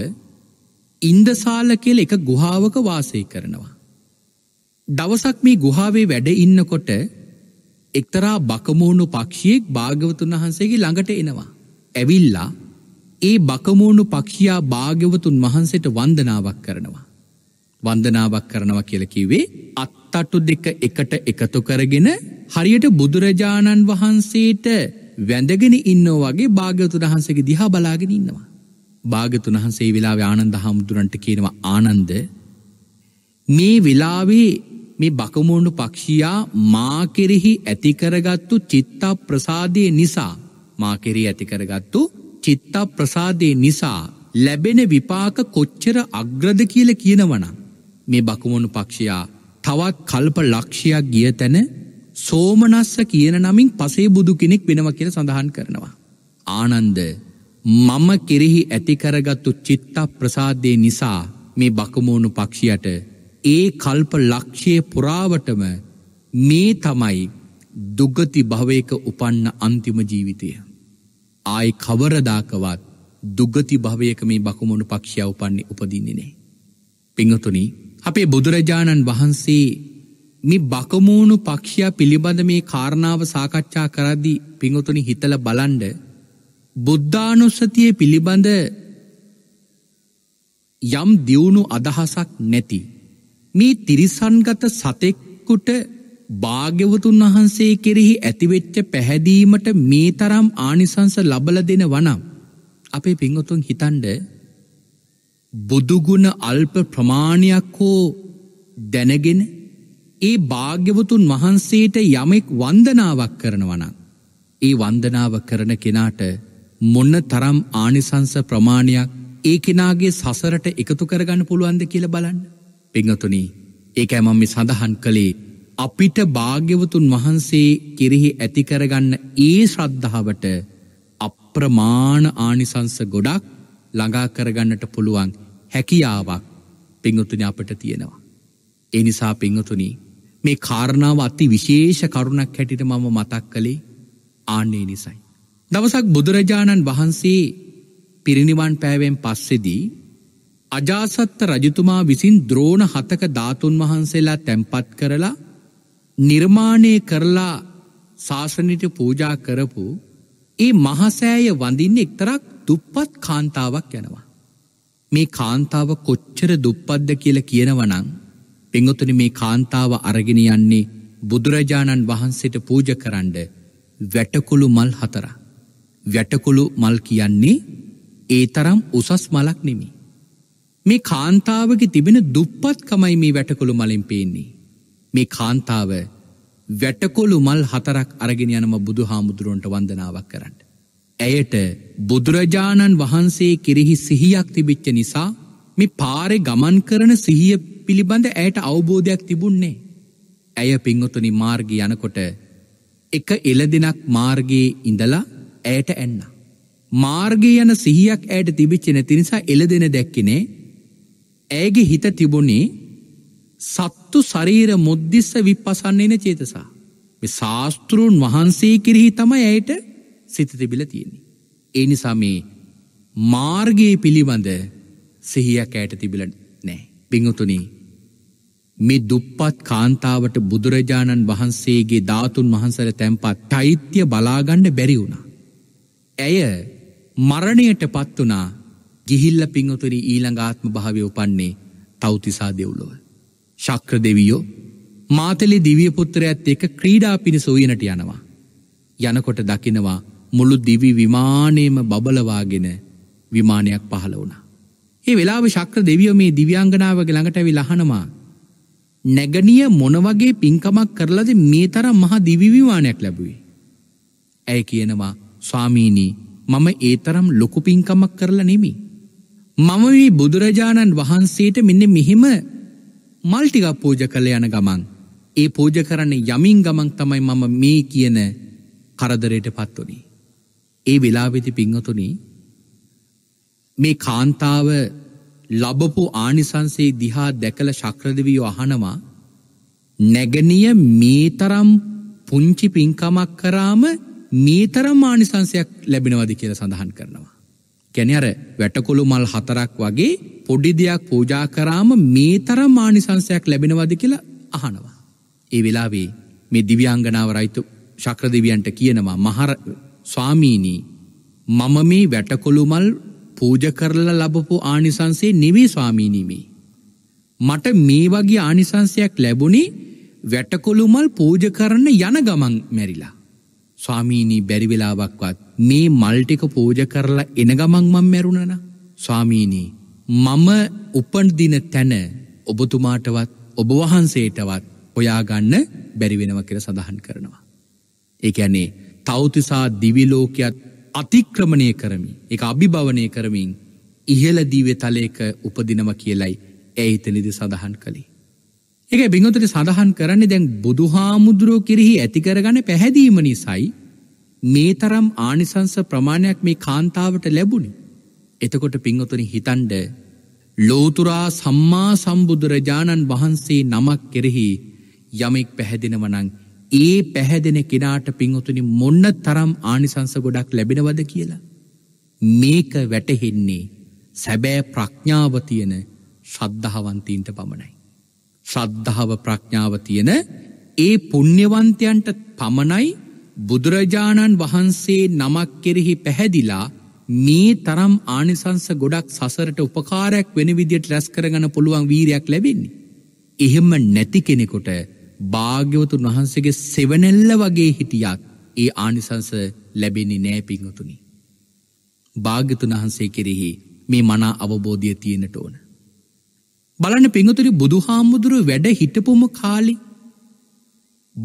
ඉන්දසාල කියල එක ගුහාාවක වාසය කරනවා. දවසක් මේ ගුහාවේ වැඩ ඉන්නකොට එක්තරා බකමෝනු පක්ෂියෙක් භාගවතුන් වහන්සේගේ ළඟට එනවා. ඇවිල්ලා ඒ බකමෝනු පක්ෂයා භාග්‍යවතුන් වහන්සේට වන්දනාවක් කරනවා. වන්දනාවක් කරනවා කියලකිවේ අත්තටු දෙක එකට එකතු කරගෙන හරියට බුදුරජාණන් වහන්සේට වැඳගෙන ඉන්නෝ වගේ භාග්‍යවතුන් වහන්සේගේ දිහා බලාගෙන ඉන්නවා. භාගතුන් වහන්සේ වෙලාව ආනන්ද හාමුදුරන්ට කියනවා ආනන්ද මේ වෙලාවේ මේ බකමෝඩු පක්ෂියා මාකෙරෙහි ඇතිකරගත්තු චිත්තා ප්‍රසාදය නිසා මාකෙරී ඇතිකරගත්තු චිත්තා ප්‍රසාදය නිසා ලැබෙන විපාක කොච්චර අග්‍රද කියල කියනවන. මේ බකුමොනු පක්ෂයා තවත් කල්ප ලක්ෂයක් ගිය තැන සෝමනස්ස කියන නමින් පසේ බුදු කෙනෙක් වෙනව කියල සඳහන් කරනවා. ආනන්ද මම කෙරෙහි ඇතිකරගත්තු චිත්තා ප්‍රසාදය නිසා මේ බකමෝනු පක්ෂයට ඒ කල්ප ලක්ෂය පුරාවටම මේ තමයි දුගති භවයක උපන්න අන්තිම ජීවිතය. ආයි කවරදාකවත් දුගති භවයක මේ බකුමොනු පක්ෂය උපන්නේ උපදින්නේනේ. පිංහතුනි අපේ බුදුරජාණන් වහන්සේ මේ බකමූුණු පක්ෂයා පිළිබඳ මේ කාරණාව සාකච්ඡා කරද්දි පිංහතුනි හිතල බලන්ඩ බුද්ධානුස්සතිය පිළිබඳ යම් දියුණු අදහසක් නැති මේ තිරිසන්ගත සතෙක්කුට භාග්‍යවතුන් වහන්සේ කෙරෙහි ඇතිවෙච්ච පැහැදීමට මේ තරම් ආනිසංස ලබල දෙන වනම්. අපේ පිංගොතුන් හිතන්ඩ බුදුගුණ අල්ප ප්‍රමාණයක් හෝ දැනගෙන ඒ භාග්‍යවතුන් වහන්සේට යමෙක් වන්දනාවක් කරනවනම්. ඒ වන්දනාව කරන කෙනාට මොන්න තරම් ආනිසංස ප්‍රමාණයක් ඒ කෙනාගේ සසරට එකතු කරගන්න පුළුවන්ද කියල බලන්න. පිංහතුනි ඒකෑමම මේ සඳහන් කළේ අපිට භාග්‍යවතුන් වහන්සේ කෙරෙහි ඇතිකරගන්න ඒ ශ්‍රද්ධාවට අප්‍රමාණ ආනිසංස ගොඩක් ළඟා කරගන්නට පුළුවන් හැකියාවක් පිංහතුනි අපට තියෙනවා. එනිසා පිංහතුනි මේ කාරණාව අති විශේෂ කරුණක් හැටිට මම මතක් කළේ ආන්නේ නිසයි. දවසක් බුදුරජාණන් වහන්සේ පිරිනිවන් පෑවෙන් පස්සෙදී අජාසත්ත රජතුමා විසින් ද්‍රෝණ හතක ධාතුන් වහන්සේලා තැන්පත් කරලා නිර්මාණය කරලා ශාසනයට පූජා කරපු ඒ මහසෑය වඳින්න එක්තරක් දුප්පත් කාන්තාවක් යනවා. මේ කාන්තාව කොච්චර දුප්පද්ද කියල කියනවනං පෙංගොතුන මේ කාන්තාව අරගෙන යන්නේ බුදුරජාණන් වහන්සේට පූජ කරන්ඩ වැටකුළු මල් හතර. වැටකුළු මල් කියන්නේ ඒ තරම් උසස් මලක් නෙමි. මේ කාන්තාවගේ තිබෙන දුප්පත්කමයි මේ වැටකොළු මලින් පේන්නේ. මේ කාන්තාව වැටකොළු මල් හතරක් අරගෙන යනම බුදු හාමුදුරුවන්ට වන්දනාවක් කරන්න. ඇයට බුදුරජාණන් වහන්සේ කෙරෙහි සිහියක් තිබිච්ච නිසා මේ පාරෙ ගමන් කරන සිහිය පිළිබඳ ඇයට අවබෝධයක් තිබුන්නේ. ඇය පිංගොතුනි මාර්ග යනකොට එක එල දෙනක් මාර්ගයේ ඉඳලා ඇයට ඇන්න. මාර්ගය යන සිහියක් ඇයට තිබිච්ච නැති නිසා එල දෙන දැක්කනේ ඇගේ හිත තිබුණේ සත්තු සරීර මුද්දිස්ස විප්පසන්නේන චේතසා. ශාස්තෘන් වහන්සේ කිරෙහි තමයි ඇයට සිත තිබිල තියෙන්නේ. ඒනිසා මේ මාර්ගයේ පිළිබඳ සිහියක් ඇයට තිබිල නෑ. පිංහතුනී මේ දුප්පත් කාන්තාවට බුදුරජාණන් වහන්සේගේ ධාතුන් වහන්සර තැන්පත් චෛත්‍ය බලාගණ්ඩ බැරි වුණා. ඇය මරණයට පත් වනා ගිහිල්ල පිංහතුරි ඊළඟාත්ම භාවය උපන්නේ තෞතිසා දෙව්ලොව. ශක්‍ර දෙවියෝ මාතලි දිවියපුත්තර ඇත් එක ක්‍රීඩා පිණිස වීනට යනවා. යනකොට දකිනවා මුළු දිවි විමානයම බබලවාගෙන විමානයක් පහළ වුණා. ඒ වෙලාව ශක්‍ර දෙවියෝ මේ දිව්‍යංගනාවගේ ළඟට ඇවි ලහනවා. නැගනිය මොනවගේ පින්කමක් කරලද මේ තරම් මහ දිවිවිමානයක් ලැබුවේ. ඇය කියනවා ස්වාමීනී මම ඒ තරම් ලොකු පින්කමක් කරලා නෙමි. මම වී බුදුරජාණන් වහන්සේට මෙන්න මෙහෙම මල්ටික පූජ කළ යන ගමන්. ඒ පූජ කරන්නේ යමින් ගමන් තමයි මම මේ කියන කරදරයට පත්වනී. ඒ වෙලාවෙති පිංහතුනී මේ කාන්තාව ලබපු ආනිසන්සේ දිහා දැකළ ශක්‍රදවියෝ අහනවා නැගනිය මේතරම් පුංචි පින්කමක් කරාම මේතරම් ආනිසංසයක් ලැබෙනවද කියල සඳහන් කරනවා. කැනර වැටකොළු මල් හතරක් වගේ පොඩි දෙයක් පූජා කරාම මේ තර මානිසංසයක් ලැබෙනවද කියලා අහනවා. ඒ වෙලාවේ මේ දිව්‍යංගනාව රයිතු ශක්‍රදවියන්ට කියනවා මහර ස්වාමීනී මම මේ වැටකොළු මල් පූජ කරලා ලබපු ආනිසංසේ නෙවේ ස්වාමීනීමේ. මට මේ වගේ ආනිසංසයක් ලැබුණේ වැටකොළුමල් පූජ කරන්න යන ගමන් මැරිලා. ස්වාමීනී බැරි වෙලාවක්වත් මේ මල් ටික පූජා කරලා එන ගමන් මම මැරුණන ස්වාමීනී මම උපන්දින තැන ඔබතුමාටවත් ඔබ වහන්සේටවත් හොයාගන්න බැරි වෙනවා කියලා සඳහන් කරනවා ඒ කියන්නේ තෞතිසා දිවි ලෝකයක් අතික්‍රමණය කරමින් ඒක අභිභවනය කරමින් ඉහළ දිව්‍ය තලයක උපදිනවා කියලයි ඇය එතනදී සඳහන් කළේ එක බිංහොතට සඳහන් කරන්නේ දැන් බුදුහාමුදුරුවෝ කෙරෙහි ඇතිකරගන පැහැදීම නිසයි මේ තරම් ආනිසංස ප්‍රමාණයක් මේ කාන්තාවට ලැබුණි. එතකොට පිංහොතුනි හිතන්ඩ ලෝතුරා සම්මා සම්බුදුරජාණන් වහන්සේ නමක් කෙරෙහි යමෙක් පැහැදෙනවනං ඒ පැහැදෙන කෙනාට පිංහොතුනි මොන්න තරම් ආනිසංස ගොඩක් ලැබෙනවද කියලා. මේක වැටහෙන්නේ සැබෑ ප්‍රඥාව තියෙන ශ්‍රද්ධහවන්තීන්ට පමණයි. ශ්‍රද්ධාව ප්‍රඥාව තියෙන ඒ පුුණ්්‍යවන්තයන්ට පමණයි බුදුරජාණන් වහන්සේ නමක් කෙරෙහි පැහැදිලා මේ තරම් ආනිසංස ගොඩක් සසරට උපකාරයක් වෙන විදියට රැස් කරගන පුළුවන් වීරයක් ලැබෙන්නේ. එහෙම නැති කෙනෙකොට භාග්‍යවතුන් වහන්සේගේ සෙවනැල්ල වගේ හිටියක් ඒ ආනිසංස ලැබෙන්නේ නෑ පිංහතුනි. භාග්‍යතුන් වහන්සේ කෙරෙහි මේ මනා අවබෝධය තියෙනට ඕන. බලන පිංහතුරි බුදු හාමුදුරුව වැඩ හිටපුම කාලි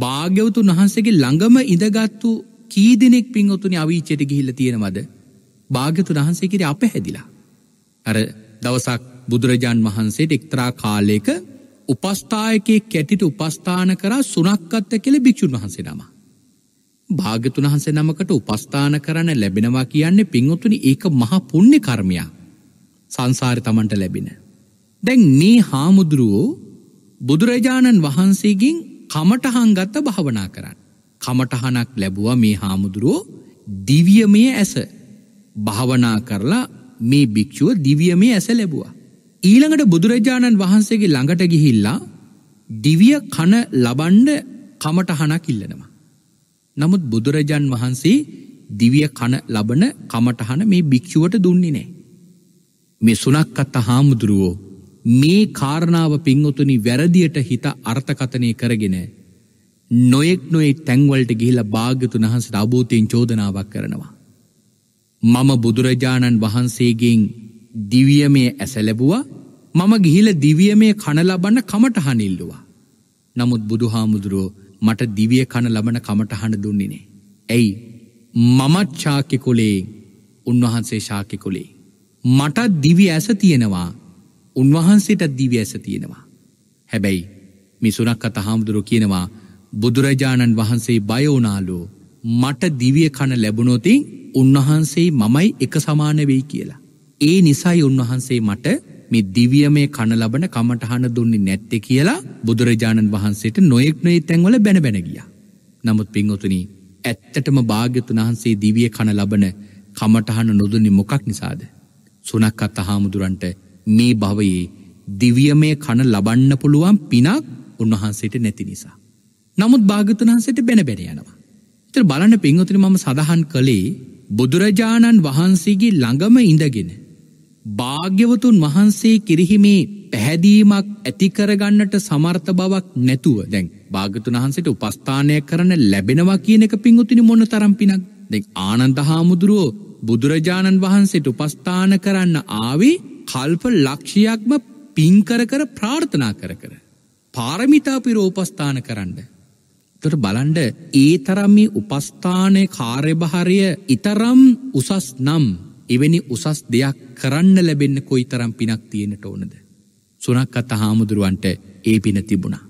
භාග්‍යවතු වහන්සගේ ළඟම ඉඳගත්තු කීදිනෙක් පින්වතුනි අවිච්චයට ගිහිල්ල තියෙනවද භාග්‍යතු වහන්සේකිර අප හැදිලා. අර දවසක් බුදුරජාන් වහන්සේට එක්තරා කාලයක උපස්ථායකේ කැටිට උපස්ථාන කරා සුනක්කත්ත කෙළ භික්‍ෂූන් වහන්සේ නම. භාගතුන් වහන්සේ නමකට උපස්ථාන කරන්න ලැබෙනවා කියන්නේ පින්වතුනි ඒක මහ පුුණ්‍ය කර්මයා සංසාර තමන්ට ලැබෙන. දැන් මේ හාමුදුරුවෝ බුදුරජාණන් වහන්සේගෙන් කමටහන් ගත්ත භාවනා කරන්න. කමටහනක් ලැබුව මේ හාමුදුරුවෝ දිවියමය ඇස භාවනා කරලා මේ භික්‍ෂුව දිවියමේ ඇස ලැබවා. ඊළඟට බුදුරජාණන් වහන්සේගේ ළඟට ගිහිල්ලා දිවිය කන ලබන්ඩ කමටහනක් ඉල්ලනවා. නමුත් බුදුරජාන් වහන්සේ දිවිය කන ලබන කමටහන මේ භික්‍ෂුවට දුන්නේ නෑ. මේ සුනක් අත්ත හාමුදුරුවෝ මේ කාරණාව පින්වතුනි වැරදියට හිත අර්ථකථනය කරගෙන නොයෙක් නොයි තැන්වලට ගිහිල භාග්‍යතු වහන්සට අභූතයෙන් චෝදනාවක් කරනවා. මම බුදුරජාණන් වහන්සේගෙන් දිවියමය ඇසැලැබුවා මම ගිහිල දිවියමය කණලබන්න කමටහනිල්ලුවා. නමුත් බුදුහාමුදුරුවෝ මට දිවිය කණ ලබන කමටහන දුන්නිනේ. ඇයි මමත් ශාක්‍ය කොලේ උන්වහන්සේ ශාක්‍ය කොලේ. මටත් දිවි ඇස තියෙනවා උන්වහන්සේටත් දිවි ඇස තියෙනවා. හැබැයි මිසුනක් අත හාමුදුරු කියනවා බුදුරජාණන් වහන්සේ බයවනාලෝ මට දිවිය කණ ලැබුණොති උන්වහන්සේ මමයි එක සමාන වෙයි කියලා. ඒ නිසයි උන්වහන්සේ මට මේ දිවියමේ කණ ලබන කමටහන දුන්නේ නැත්තෙ කියලා බුදුරජාණන් වහන්සේට නොයෙක් නොයි තැන්වල බැන බැනගිය. නමුත් පින්වතුනි ඇත්තටම භාග්‍යතුන් වහන්සේ දිවිය කණ ලබන කමටහන නොදුන්නේ මොකක් නිසාද. සුනක් අත් අහාමුදුරන්ට මේ භවයේ දිවියමය කන ලබන්න පුළුවන් පිනක් උන්වහන්සේට නැති නිසා. නමුත් භාගතනහන්සට බැනබැෙන යනවා. තර බලන පින්වතුන මම සඳහන් කළේ බුදුරජාණන් වහන්සේගේ ළඟම ඉඳගෙන. භාග්‍යවතුන් වහන්සේ කිරිහිමේ පැහැදීමක් ඇතිකරගන්නට සමර්ථ බවක් නැතුව දැන් භාගතුන් වහන්සට උපස්ථානය කරන ලැබෙනවා කියන එක පින්ගුතිනි මොන තරම් පිනක් දෙ ආනන්ද හාමුදුරුවෝ බුදුරජාණන් වහන්සේට උපස්ථාන කරන්න ආවේ කල්ප ලක්ෂයක්ම පින්කර කර ප්‍රාර්ථනා කර කර. පාරමිතා පිරෝපස්ථාන කරන්න. තොට බලන්ඩ ඒ තරම් මේ උපස්ථානය කාර්යභහරය ඉතරම් උසස් නම් එවැනි උසස් දෙයක් කරන්න ලැබෙන්න කොයි තරම් පිනක් තියෙනට ඕනද. සුනක් අත හාමුදුරුවන්ට ඒ පින තිබුණා.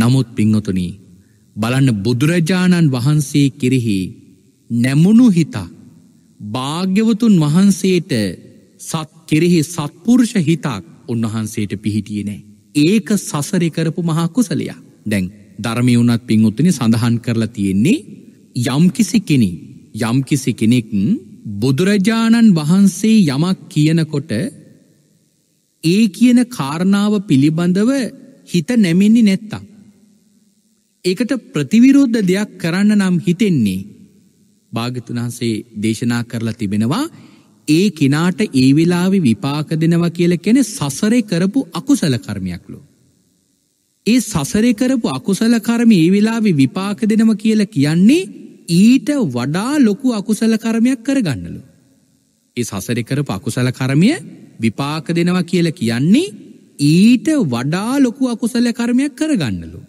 නමුත් පිංහතුනී බලන්න බුදුරජාණන් වහන්සේ කෙරෙහි නැමුණු හිතා භාග්‍යවතුන් වහන්සේට සත් කෙරෙහි සත්පුරුෂ හිතාක් උන්වහන්සේට පිහිටියේ නෑ. ඒක සසරෙ කරපු මහා කුසලයා. දැන් ධර්මය වුණත් පින්උත්තුනි සඳහන් කරලා තියෙන්නේ යම්කිසි කෙනෙ යම්කිසි කෙනෙක් බුදුරජාණන් වහන්සේ යමක් කියනකොට ඒ කියන කාරණාව පිළිබඳව හිත නැමෙන්නේ නැත්තා. ඒකට ප්‍රතිවිරුද්ධ දෙයක් කරන්න නම් හිතෙන්නේ. භාගතුන්හන්සේ දේශනා කරලා තිබෙනවා ඒ කෙනාට ඒ වෙලාවෙ විපාක දෙනවා කියල කෙනෙ සසරේ කරපු අකුසල කර්මයක්ලු. ඒ සසරේ කරපු අකුසල කර්ම ඒ වෙලාවෙ විපාක දෙනව කියල කියන්නේ ඊට වඩා ලොකු අකුසල කර්මයක් කරගන්නලු. ඒ සසරෙ කරපු අකුසල කර්මය විපාක දෙනවා කියල කියන්නේ ඊට වඩා ලොකු අකුසල කර්මයක් කරගන්නලු.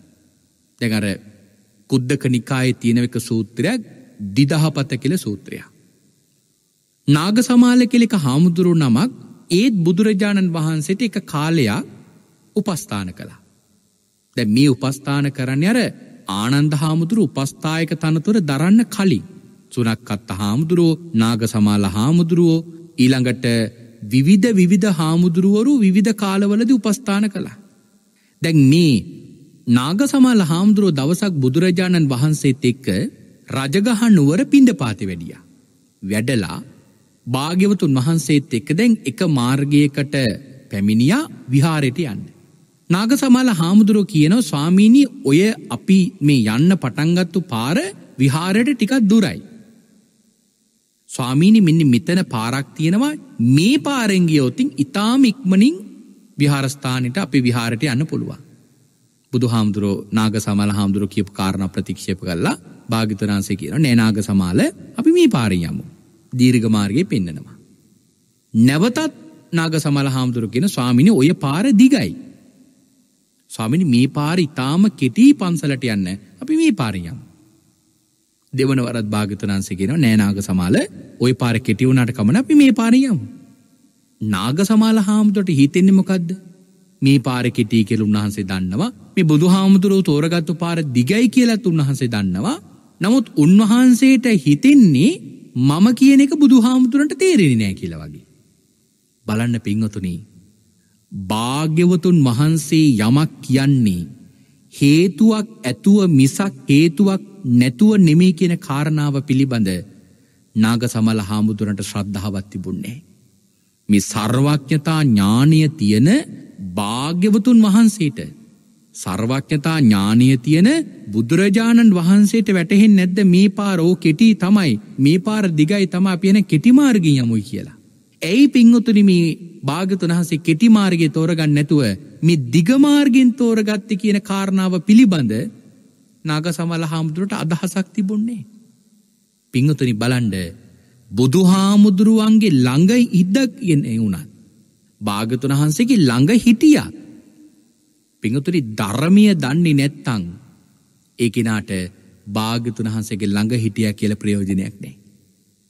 දෙකර කුද්දක නිකායේ තියෙනවක සූත්‍රයක් දිදහපත කියල සූත්‍රයක්. නාග සමාල කෙලෙක හාමුදුරු නමක් ඒත් බුදුරජාණන් වහන්සේට එක කාලයක් උපස්ථාන කළා. දැ මේ උපස්ථාන කරන්න අර ආනන්ද හාමුදුරු උපස්ථායක තනතුර දරන්න කලින් සුනක්කත්ත හාමුදුරුවෝ නාග සමාල හාමුදුරුවෝ ඊළඟට විවිධ විවිධ හාමුදුරුවරු විවිධ කාලවලද උපස්ථාන කළා. දැන් මේ නාග සමාල හාමුදුරුවෝ දවසක් බුදුරජාණන් වහන්සේත් එක්ක රජගහ නුවර පින්ඩ පාති වැඩිය. වැඩලා භාග්‍යවතුන් වහන්සේත් එක්ක දැන් එක මාර්ගයකට පැමිණියා විහාරයට යන්න. නාග සමාල හාමුදුරුව කියනෝ ස්වාමීණී ඔය අපි මේ යන්න පටන්ගත්තු පාර විහාරයට ටිකත් දුරයි. ස්වාමීණි මෙන්න මෙතන පාරක් තියෙනවා මේ පාරෙන්ගියෝතින් ඉතාම ඉක්මනින් විහාරස්ථානයට අපි විහාරට යන්න පුළුවන්. බුදු හාමුදුරෝ නාග සමාල හාමුදුරුව කියපු කාරණ ප්‍රතික්ෂප කල්ලා භාගිතරන්සේ කියන නෑනාග සමාල අපි මේ පාරයමු. දීර්ගමාර්ගය පෙන්න්නනවා. නැවතත් නාග සමල හාමුදුරුගෙන ස්වාමිනි ඔය පාර දිගයි. ස්වාමිනි මේ පාර ඉතාම කෙටී පන්සලට යන්න අපි මේ පාරියම්. දෙවන වරත් භාගතනන්සගෙන නෑනාග සමාල ඔය පාර කෙටිවුණට කමන අපි මේ පාරියම්. නාග සමාල හාමුදුරට හිතෙන්නේ මොකක්ද මේ පාර කෙටී කෙල උන්වහන්සේ දන්නවා මේ බුදු හාමුදුරුව තෝරගත්තු පාර දිගයි කියලත් උන්වහන්සේ දන්නවා නමුත් උන්වහන්සේට හිතෙන්නේ මම කියන එක බුදු හාමුදුරන්ට තේරෙන නෑ කියලා වගේ. බලන්න පිංවතුනී භාග්‍යවතුන් වහන්සේ යමක් කියන්නේ හේතුවක් ඇතුව මිසක් හේතුවක් නැතුව නෙමේ කියන කාරණාව පිළිබඳ නාග සමල හාමුදුරන්ට ශ්‍රද්ධාවත් තිබුන්නේ. මේ සර්වඥතා ඥානය තියෙන භාග්‍යවතුන් වහන්සේට සර්වඥතා ඥානය තියෙන බුදුරජාණන් වහන්සේට වැටහෙන් නැද්ද මේ පාරෝ කෙටී තමයි මේ පාර දිගයි තමා පියෙන කෙටිමාර්ගී යමුයි කියලා. ඇයි පිංහතුනිම භාගතුනහසේ කෙටිමාර්ගය තෝරගන්න නැතුව මේ දිගමාර්ගෙන් තෝරගත්ත කියන කාරණාව පිළිබඳ නාග සමල හාමුදුරට අදහසක් තිබුන්නේ. පිංහතුනි බලන්ඩ බුදු හාමුදුරුවන්ගේ ළඟයි ඉද්දක් කියෙන් එවුණත්. භාගතුනහන්සේගේ ළඟ හිටියක්. පිඟතුරි ධර්මය දන්නේ නැත්තං ඒකෙනාට භාගතුන් වහන්සේගේ ළඟ හිටිය කියල ප්‍රයෝජනයක් නෑ.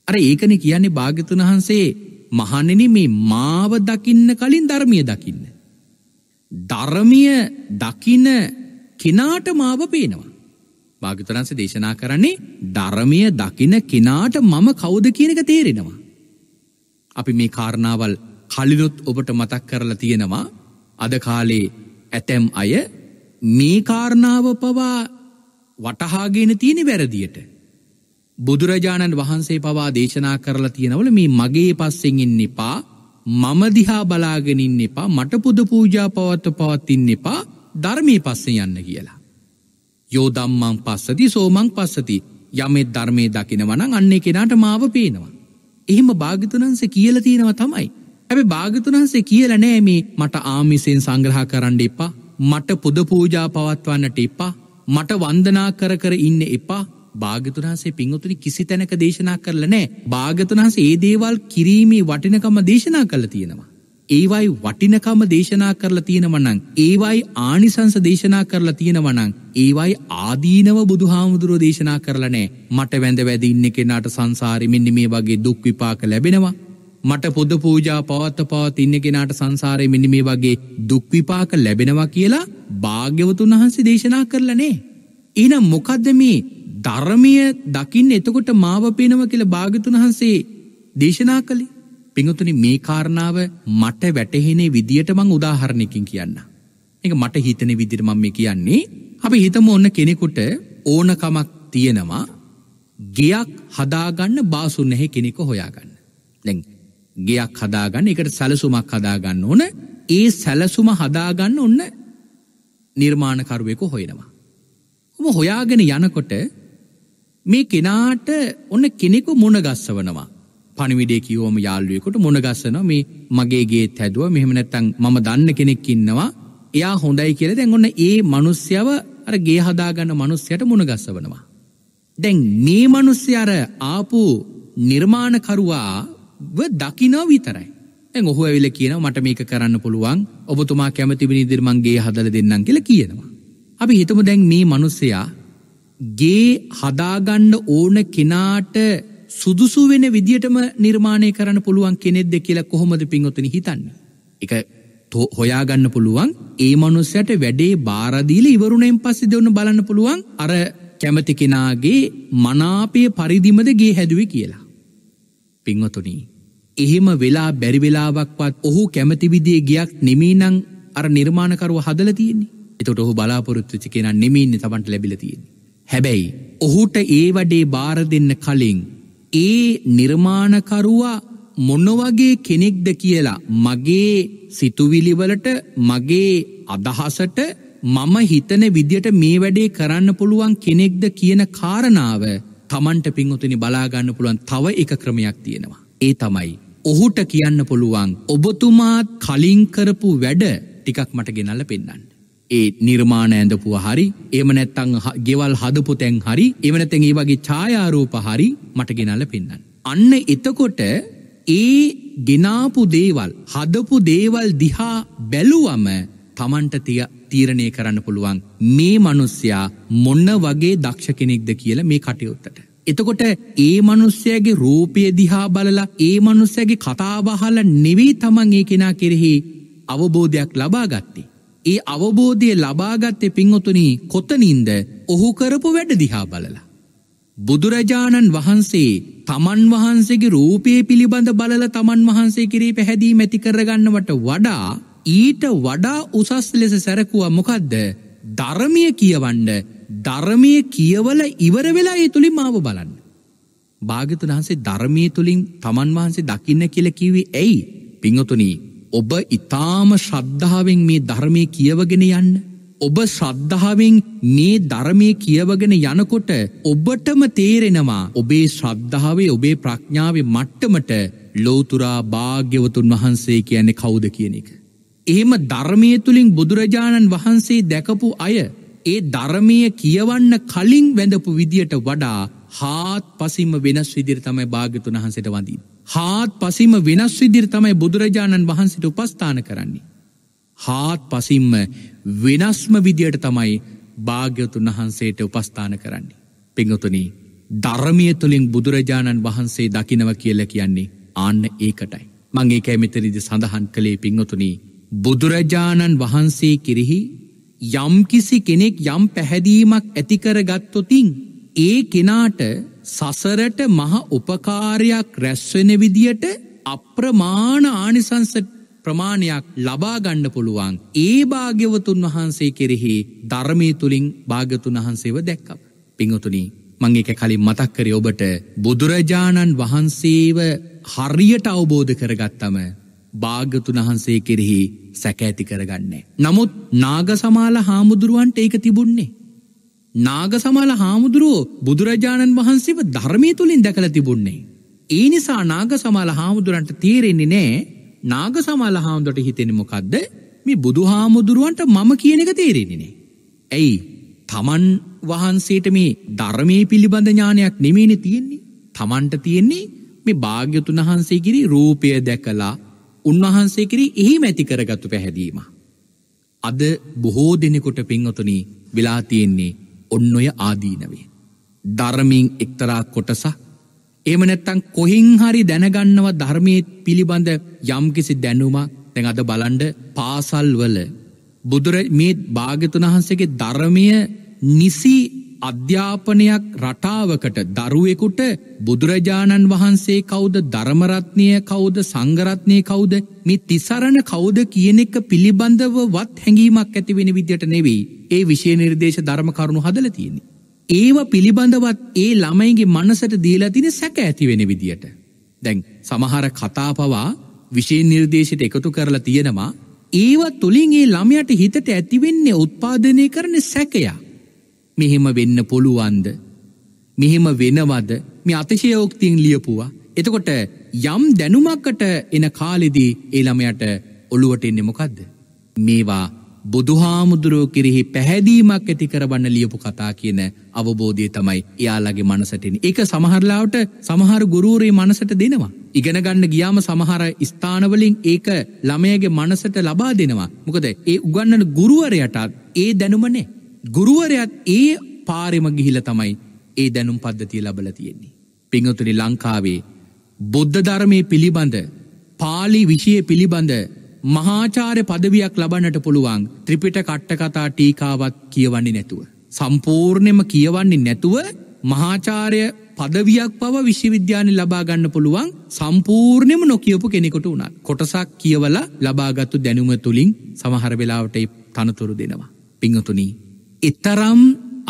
අර ඒකන කියන්නේ භාගතුන් වහන්සේ මහනෙන මේ මාව දකින්න කලින් ධර්මය දකින්න. ධර්මය දකින කෙනාට මාව පේනවා. භාගතුරන්ස දේශනා කරන්නේ ධර්මය දකින කෙනාට මම කෞුද කියනක තේරෙනවා. අපි මේ කාරණාවල් කලිනුත් ඔබට මතක් කරලා තියෙනවා අද කාලේ ඇතැම් අය මේ කාරණාව පවා වටහාගෙන තියෙන වැරදියට. බුදුරජාණන් වහන්සේ පවා දේශනා කරලා තියෙනවල මේ මගේ පස්සෙන් ඉන්න එපා මමදිහා බලාගෙනින් එපා මට පුද පූජා පවත්ව පවත්තින්න එපා ධර්මී පස්සෙන් යන්න කියලා. යෝ දම්මං පස්සති සෝමං පස්සති යමෙත් ධර්මය දකිනවනං අන්නේ කෙනාට මාව පේනවා. එහෙම භාගිතුනන්ස කියල තියෙනව තමයි. ඇැ භාගතුනහසේ කියල නෑ මේ මට ආමිසයෙන් සංග්‍රහ කරන්න එපා මට පුද පූජා පවත්වන්නට එපා මට වන්දනා කර කර ඉන්න එපා භාගතුරහසේ පිංහතුනි කිසි තැනක දේශනා කරල නෑ භාගතුනහස ඒ දේවල් කිරීමේ වටිනකම දේශනා කළ තියෙනවා. ඒවයි වටිනකම දේශනා කරලා තියෙනවනං. ඒවයි ආනිසංස දේශනා කරලා තියෙනවනං. ඒවයි ආදීනව බුදුහාමුදුරුව දේශනා කරලනෑ මට වැඳ වැදින්න කෙනාට සංසාරි මෙන්න මේ වගේ දුක්විපාක ලැබෙනවා මට පොද පූජා පවත්ත පවත් ඉන්නගෙනට සංසාරය මෙනි මේ වගේ දුක්විපාක ලැබෙනවා කියලා භාග්‍යවතුන් වහන්සේ දේශනා කරලනේ. එනම් මොකදද මේ ධර්මය දකින්න එතකොට මාව පෙනව කියල භාගතුන් වහන්සේ දේශනා කළේ පිඟතුනි මේ කාරණාව මට වැටහෙනේ විදිට මං උදාහරණයකින් කියන්න. එක මට හිතන විදිර මම කියන්නේ අපි හිතම ඔන්න කෙනෙකුට ඕනකමක් තියෙනවා ගෙයක් හදාගන්න බාසුන්නහෙ කෙනෙක හොයාගන්න. දැන් ගෙයක් හදාගන්න එකට සැලසුමක් හදාගන්න ඕන ඒ සැලසුම හදාගන්න ඔන්න නිර්මාණකරුවෙකු හොයෙනවා. හොම හොයාගෙන යනකොට මේ කෙනාට ඔන්න කෙනෙකු මුණගස්සවනවා. පණිවිඩේ කියෝම යාල්ලුවෙකුට මුණගස්සන මේ මගේගේ හැදුව මෙහමනැත්තං මම දන්න කෙනෙක් ඉන්නවා එයා හොඳයි කියල දැන් ඔන්න ඒ මනුස්්‍යව අර ගේ හදාගන්න මනුස්්‍යයට මුණගස්සවනවා. දැන් මේ මනුස්්‍ය අර ආපු නිර්මාණකරුවා දකිනව විතරයි. ඇ ඔහ ඇවිල කියන මට මේක කරන්න පුළුවන් ඔබතුමා කැමතිබිනි දිර්මන්ගේ හදල දෙන්නම් කියල කියනවා. අපි හිතම දැන් මේ මනුස්සයා ගේ හදාගන්න ඕන කෙනාට සුදුසු වෙන විදිටම නිර්මාණය කරන්න පුළුවන් කෙනෙක්ද කියලා කොහොමද පින්ගොතන හිතන්න. එක හොයාගන්න පුළුවන් ඒ මනුස්සයට වැඩේ බාරදීල ඉවරුණෙන් පස්සෙ දෙවන්න බලන්න පුළුවන් අර කැමති කෙනාගේ මනාපය පරිදිමද ගේ හැදුව කියලා. පින්වතුනී එහෙම වෙලා බැරිවෙලාවක්වත් ඔහු කැමතිවිදිේ ගියක් නෙමීනං අර නිර්මාණකරුව හදල තියන්නේ එතොට ඔහු බලාපොරොත්තුචි කියෙන නෙමේන්න තමට ලැබිලතියෙන්. හැබැයි ඔහුට ඒ වඩේ බාර දෙන්න කලින් ඒ නිර්මාණකරුවා මොන්නවගේ කෙනෙක්ද කියලා මගේ සිතුවිලිවලට මගේ අදහසට මම හිතන විදියට මේ වැඩේ කරන්න පුළුවන් කෙනෙක්ද කියන කාරණාව තමන්ට පින්ගොතනි බලාගන්න පුළුවන් තව එක ක්‍රමයක් තියෙනවා. ඒ තමයි ඔහුට කියන්න පුළුවන් ඔබතුමාත් කලින් කරපු වැඩ ටිකක් මට ගෙනල්ල පෙන්න්න. ඒ නිර්මාණ ඇඳපුුව හරි එම නැත්තං ගෙවල් හදපු තැන් හරි එමනැතැන් ඒ වගේ ඡායාරූප හරි මට ගෙනල්ල පෙන්න්න. අන්න එතකොට ඒ ගෙනාපු දේවල් හදපු දේවල් දිහා බැලුවම තමන්ට තිය තීරණය කරන්න පුළුවන් මේ මනුස්්‍යයා මොන්න වගේ දක්ෂ කෙනෙක්ද කියල මේ කටයුත්තට. එතකොට ඒ මනුස්සයගේ රූපය දිහා බලලා ඒ මනුස්සයගේ කතාබහල නෙවී තමන් ඒ කෙනා කෙරෙහි අවබෝධයක් ලබාගත්තේ. ඒ අවබෝධය ලබාගත්තේ පින්වතුනී කොතනින්ද ඔහු කරපු වැඩ දිහා බලලා. බුදුරජාණන් වහන්සේ තමන් වහන්සේගේ රූපයේ පිළිබඳ බලල තමන් වහන්සේ කිරී පැහැදී මැති කරගන්නවට වඩා ඊට වඩා උසස් ලෙස සැරකුව මොකදද ධර්මිය කියවන්න ධර්මය කියවල ඉවර වෙලා ඒ තුළින් මාව බලන්න. භාගතන් වහන්සේ ධර්මය තුළින් තමන් වහන්සේ දකින්න කියල කිවේ ඇයි පිංහතුනී ඔබ ඉතාම ශ්‍රද්ධාවෙන් මේ ධර්මය කියවගෙන යන්න. ඔබ ශ්‍රද්ධාවෙන් මේ ධර්මය කියවගෙන යනකොට ඔබටම තේරෙනවා ඔබේ ශ්‍රද්ධාවේ ඔබේ ප්‍රඥාවේ මට්ටමට ලෝතුරා භාග්‍යවතුන් වහන්සේ කියන්නේ කවුද කියන එක. එහෙම ධර්මය තුළින් බුදුරජාණන් වහන්සේ දැකපු අය ඒ ධර්මය කියවන්න කලින් වැඳපු විදියට වඩා හාත් පසිම වෙනස් විදිර තමයි භාගතුන් වහන්සට වඳී. හාත් පසිම වෙනස් විදිර තමයි බුදුරජාණන් වහන්සට උපස්ථාන කරන්නේ. හාත් පසිම්ම වෙනස්ම විදියට තමයි භාග්‍යතුන් වහන්සේට උපස්ථාන කරන්නේ. පෙංගතුනී ධර්මිය තුළින් බුදුරජාණන් වහන්සේ දකිනව කියල කියන්නේ ආන්න ඒකටයි. මං ඒකෑ මෙතරිදි සඳහන් කළේ පිංහතුනී බුදුරජාණන් වහන්සේ කිරිහි යම්කිසි කෙනෙක් යම් පැහැදීමක් ඇතිකර ගත්තොතින් ඒ කෙනාට සසරට මහ උපකාරයක් රැස්වෙන විදියට අප්‍රමාණ ආනිසංස ප්‍රමාණයක් ලබාගණ්ඩ පුළුවන් ඒ භාග්‍යවතුන් වහන්සේ කෙරෙහි ධර්මය තුළින් භාගතුන් වහන්සේව දැක්කක් පිංහතුනි මං එක කලින් මතක්කරේ ඔබට බුදුරජාණන් වහන්සේව හරියට අවබෝධ කරගත්තම භාගතුන් වහන්සේ කෙරෙහි සැකඇති කරගන්නේ. නමුත් නාග සමාල හාමුදුරුවන්ට ඒක තිබුන්නේ. නාග සමාල හාමුදුරුවෝ බුදුරජාණන් වහන්සේව ධර්මය තුළින් දැකළ තිබුන්නේ. ඒ නිසා නාග සමාල හාමුදුරන්ට තේරෙන්නේ නෑ නාග සමාල හාමුදුරට හිතෙන මොකක්ද මේ බුදු හාමුදුරුවන්ට මම කියන එක තේරෙන්නේ. ඇයි තමන් වහන්සේට මේ ධර්මය පිළිබඳ ඥානයක් නෙමේන තියෙන්නේ තමන්ට තියෙන්නේ මේ භාග්‍යතුන් වහන්සේ කිරි රූපය දැකලා උන්වහන්සේ කිරි එහි මැති කරගත්තු පැහැදීම. අද බොහෝ දෙනෙකොට පින්වතුනි වෙලාතියෙන්නේ ඔන්නොය ආදීනවේ. ධර්මින් එක්තරා කොටස එම නැත්තං කොහින් හරි දැනගන්නව ධර්මයත් පිළිබඳ යම්කිසි දැනුමක් තැන් අද බලන්ඩ පාසල්වල බුදුර මේ භාගතුන් වහන්සේගේ ධර්මය නිසි අධ්‍යාපනයක් රටාවකට දරුවෙකුට බුදුරජාණන් වහන්සේ කවුද ධර්මරත්නය කවුද සංගරත්නය කවුද මේ තිසරණ කවුද කියන එක පිළිබඳව වත් හැඟීමක් ඇතිවෙන විදියට නෙවෙයි ඒ විශය නිර්දේශ ධර්ම කරුණු හදල තියෙන. ඒව පිළිබඳවත් ඒ ළමයිගේ මනසට දීලතින සැක ඇතිවෙන විදියට. දැන් සමහර කතාපවා විශය නිර්දේශයට එකතු කරලා තියෙනවා ඒවා තුළින් ඒ ළමයට හිතට ඇතිවෙන්නේ උත්පාදනය කරන සැකයක්. මෙහෙම වෙන්න පුළුවන්ද. මෙහෙම වෙනවද මේ අතිශයෝක්තියෙන් ලියපුවා. එතකොට යම් දැනුමක්කට එන කාලෙදී ඒළමයට ඔළුවට එන්නේ මොකක්ද. මේවා බුදුහාමුදුරුව කෙරෙහි පැහැදීමක් ඇති කරබන්න ලියපු කතා කියන අවබෝධය තමයි එයාලගේ මනසටෙන. එක සමහරලාවට සමහර ගුරූරේ මනසට දෙනවා. ඉගෙනගන්න ගියාම සමහර ස්ථානවලින් ඒක ළමයගේ මනසට ලබා දෙනවා. මොකද ඒ උගන්නන ගුරුවරයටත් ඒ දැනුමනේ. ගුරුවරයත් ඒ පාරෙම ගිහිල තමයි ඒ දැනුම් පද්ධතිය ලබල තියෙන්නේ. පිංහතුනි ලංකාවේ බුද්ධ ධර්මය පිළිබඳ පාලි විෂය පිළිබඳ මහාචාරය පදවියක් ලබන්නට පුළුවන් ත්‍රිපිට කට්ටකතා ටීකාවක් කියවන්නේ නැතුව. සම්පූර්ණයම කියවන්නේ නැතුව මහාචාරය පදවියක් පව විශ්වවිද්‍යානය ලබාගන්න පුළුවන් සම්පූර්ණයම නොකියපු කෙනෙකුට වුණත් කොටසක් කියවල ලබාගත්තු දැනුම තුළින් සමහර වෙලාවට තනතුරු දෙනවා. පිංහතුනී එතරම්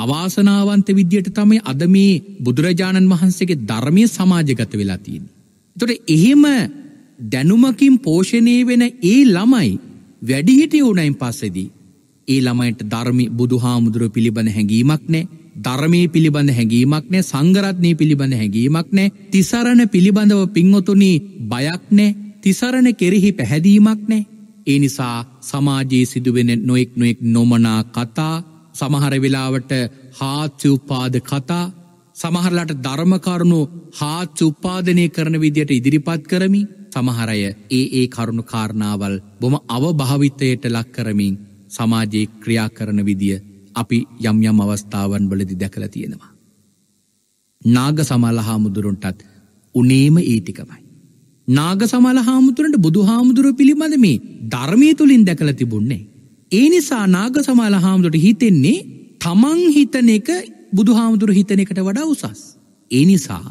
අවාසනාවන්ත විද්‍යට තමයි අද මේ බුදුරජාණන් වහන්සේගේ ධර්මය සමාජගත වෙලා තියෙන. තොට එහෙම දැනුමකින් පෝෂණය වෙන ඒ ළමයි වැඩිහිටිය උනයින් පස්සෙදී. ඒ ළමයිට ධර්මි බුදු හාමුදුරුව පිළිබඳ හැඟීමක් නෑ ධර්මය පිළිබඳ හැඟීමක් නෑ සංගරත්නය පිළිබඳ හැඟීමක් නෑ තිසරණ පිළිබඳව පින්වතුනී බයක් නෑ තිසරණ කෙරෙහි පැහැදීමක් නෑ. ඒ නිසා සමාජයේ සිදුවෙන නොෙක් නොෙක් නොමනා කතා සමහර වෙලාවට හාත්‍යඋපාද කතා සමහරලට ධර්මකරුණු හාත්‍යඋපාදනය කරන විදියට ඉදිරිපත් කරමි සමහරය ඒ ඒ කරුණු කාරණාවල් බොම අවභාවිතයට ලක් කරමින් සමාජයේ ක්‍රියා කරන විදිය අපි යම් යම් අවස්ථාවන් වලදි දැකලා තියෙනවා. නාග සමල හාමුදුරුන්ටත් උනේම ඒ ටිකමයි. නාග සමල හාමුදුරන්ට බුදු හාමුදුරුව පිළිබඳ මේ ධර්මය තුළින් දැකලා තිබුන්නේ. ඒ නිසා නාග සමාල හාමුදුරට හිතෙන්නේ තමන් හිතන එක බුදු හාමුදුරු හිතන එකට වඩා උසස්. ඒ නිසා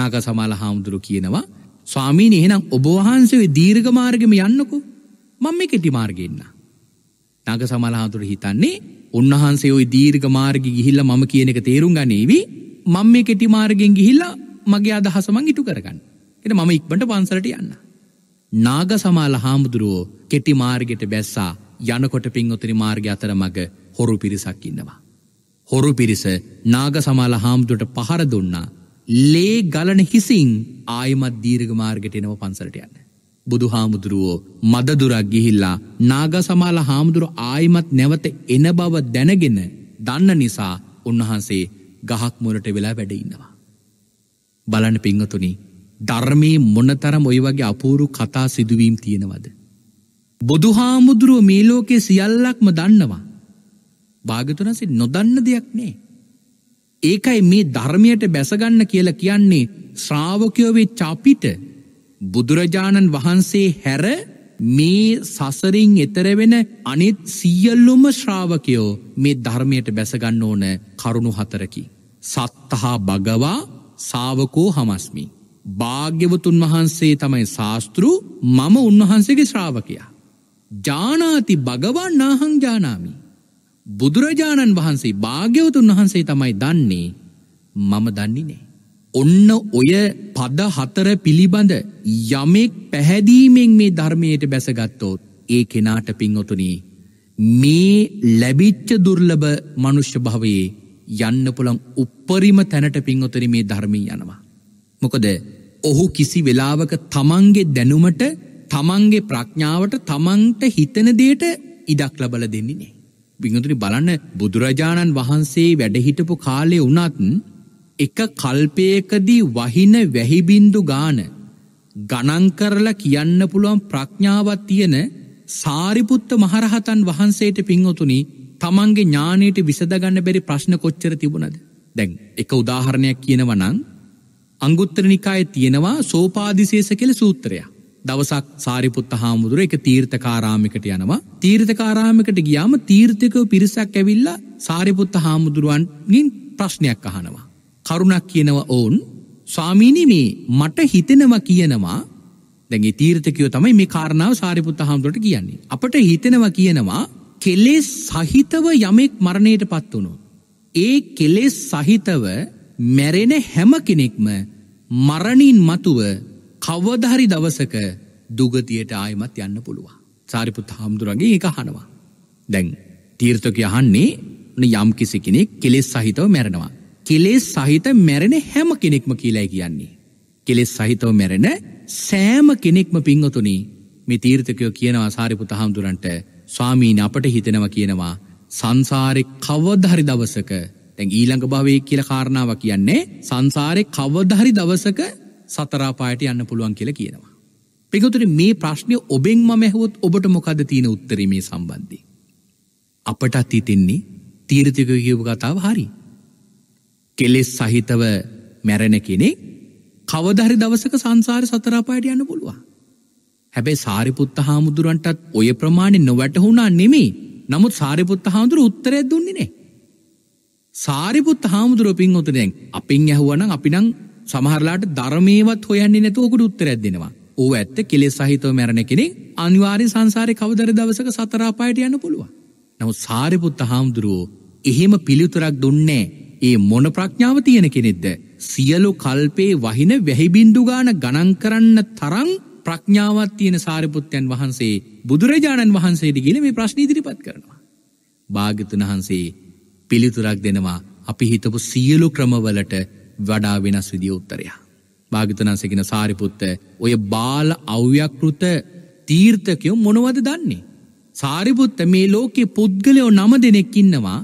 නාග සමාල හාමුදුරු කියනවා ස්වාමීන එහෙනම් ඔබවහන්සේ දීර්ග මාර්ගම යන්නකු මං මේ කෙටි මාර්ගන්න. නාග සමලහාතුර හිතන්නේ උන්වහන්සේ ඔයි දීර්ග මාර්ගි ගිහිල්ල මම කියන එක තේරුම් ගනේවි මං මේ කෙටි මාර්ගෙන් ගිහිල්ලා මගේ අදහසමං ඉටු කරගන්න එට මම ඉක්බට පන්සලට යන්න. නාග සමාල හාමුදුරුවෝ කෙටි මාර්ගෙට බැස්සා යනකොට පින්ඔතිරි මාර්ග අතර මග හොරු පිරිසක් ඉන්නවා. හොරු පිරිස නාග සමාල හාමුදුරට පහර දුන්නා. ලේ ගලන හිසින් ආයමත් දීර්ග මාර්ගට එනව පන්සලට යන්න. බුදු හාමුදුරුවෝ මදදුරක් ගිහිල්ලා නාග සමාල හාමුදුරු ආයමත් නැවත එන බව දැනගෙන දන්න නිසා උන්වහන්සේ ගහක් මුලට වෙලා වැඩඉන්නවා. බලන පිංහතුනි ධර්මයේ මොනතරම් ඔය වගේ අපූරු කතා සිදුවීම් තියෙනවද. බුදුහාමුදුරුව මේ ලෝකේ සියල්ලක්ම දන්නවා. භාගතුනසි නොදන්න දෙයක් නේ. ඒකයි මේ ධර්මයට බැසගන්න කියලා කියන්නේ ශ්‍රාවකයෝවේ චාපිට බුදුරජාණන් වහන්සේ හැර මේ සසරින් එතරවෙන අනිත් සියල්ලුම ශ්‍රාවකයෝ මේ ධර්මයට බැසගන්න ඕන කරුණු හතරකි. සත්තහා භගවා සාවකෝ හමස්මි. භාග්‍යවතුන් වහන්සේ තමයි ශාස්තෘ මම උන්වහන්සේගේ ශ්‍රාවකයා. ජානාති භගවන් නාහං ජානාමි. බුදුරජාණන් වහන්සේ භාග්‍යවතුන් වහන්සේ තමයි දන්නේ මම දන්නේ නෑ. ඔන්න ඔය පද හතර පිළිබඳ යමෙක් පැහැදීමෙන් මේ ධර්මයට බැසගත්තෝත් ඒ කෙනාට පින්ඔතුනේ මේ ලැබිච්ච දුර්ලභ මනුෂ්‍ය භවයේ යන්න පුළන් උප්පරිම තැනට පින්ඔතන මේ ධර්මී යනවා. මොකද ඔහු කිසි වෙලාවක තමන්ගේ දැනුමට තමන්ගේ ප්‍රඥාවට තමන්ට හිතන දේට ඉඩක් ලබල දෙන්නේ. බිංහතුනි බලන්න බුදුරජාණන් වහන්සේ වැඩහිටපු කාලය වනත්න් එක කල්පයකදී වහින වැහිබින්දු ගාන ගණංකරලා කියන්න පුළුවන් ප්‍රඥාවත් තියෙන සාරිපුත්ත මහරහතන් වහන්සේට පින්වතුනි තමන්ගේ ඥානයට විසඳගන්න බැරි ප්‍රශ්න කොච්චර තිබුණද. දැන් එක උදාහරණයක් කියනවනං අංගුත්තර නිකාය තියෙනවා සෝපාදිශේෂ කෙළ සූත්‍රයක්. දවසක් සාරිපුත්ත හාමුදුර එක තීර්ථකාරාමිකට යනවා තීර්ථකාරාමිකට ගියාම තීර්ථකව පිරිසක් ඇවිල්ලා සාරිපුත්ත හාමුදුරුවන්ගින් ප්‍රශ්නයක් අහනවා. කරුණක් කියනවා ඔවුන් ස්වාමීනි මේ මට හිතෙනවා කියනවා දැගේ තීර්ථකයෝ තමයි මේ කාරණාව සාරිපුත්ත හාමුදුරට කියන්නේ. අපට හිතෙනවා කියනවා කෙලෙ සහිතව යමෙක් මරණයට පත් වුණු. ඒ කෙලෙස් සහිතව මැරෙන හැම කෙනෙක්ම මරණින් මතුව කවදහරි දවසක දුගතියට ආයමත් යන්න පුළුවන්. සාරිපුත් හාමුදුරන්ගේ ඒක හනවා. දැන් තීර්ථක යහන්නේ යම් කිසි කෙනෙක් කෙලෙස් සහිතව මැරෙනවා. කෙලෙස් සහිත මැරෙන හැම කෙනෙක්ම කියලායි කියන්නේ. කෙලෙස් සහිතව මැරෙන සෑම කෙනෙක්ම පිංහතුනි මේ තීර්ථකයෝ කියනවා සාරිපුත හාමුදුරන්ට ස්වාමීන අපට හිතෙනවා කියනවා සංසාරෙ කවදහරි දවසක තැන් ඊළඟ භවය කියල කාරණාව කියන්නේ සංසාරෙ කවදහරි දවසක සතරාපායට යන්න පුළුවන් කියල කියනවා. පිගතුර මේ ප්‍රශ්නය ඔබෙන් ම මැහවොත් ඔබට මොකද තියෙන උත්තරීමේ සම්බන්ධි. අපට අතීතෙන්නේ තීරතික කියපු කතාව හරි. කෙලෙස් සහිතව මැරණ කෙනෙ කවදරි දවසක සංසාර සතරාපායට යන්න පුළුවන්. හැබැයි සාරිපුත්ත හාමුදුරුවන්ටත් ඔය ප්‍රමාණය නොවැටහුණා නෙමේ නමුත් සාරිපුත්ත හාමුදුර උත්තරය දුන්නේ නෑ. සාරිපුත් හාමුදුරුව පින් ොතනැන් අපින් ඇහුවනම් අපිනං සමහරලාට ධර්මයවත් හොයන්නේ නැතුවකට උත්තරැත් දෙෙනවා ඕ ඇත්ත කෙලෙ සහිතව මැරණ කෙනෙ අනිවාරය සංසාරය කවදර දවසක සතරාපායට යන්න පුළුව. නමුත් සාරිපුත්ත හාමුදුරුවෝ එහෙම පිළිතුරක් දුන්නේ ඒ මොන ප්‍රඥාව තියෙන කෙනෙක්ද. සියලු කල්පේ වහින වැහිබින්ඩු ගාන ගණන් කරන්න තරං ප්‍රඥාවත් තියෙන සාරිපුත්තයන් වහන්සේ බුදුරජාණන් වහන්සේට ගිල මේ ප්‍රශ්න ඉදිරිපත් කරනවා. භාගතුන් වහන්සේ පිළිතුරක් දෙනවා අපි හිතපු සියලු ක්‍රමවලට වඩා වෙනස් විදිිය උත්තරයා. භාගිතනන්සකෙන සාරිපුත්ත ඔය බාල අව්‍යකෘත තීර්ථකයෝ මොනවද දන්නේ. සාරිපුත්ත මේ ලෝකෙ පුද්ගලයෝ නම දෙනෙක් ඉන්නවා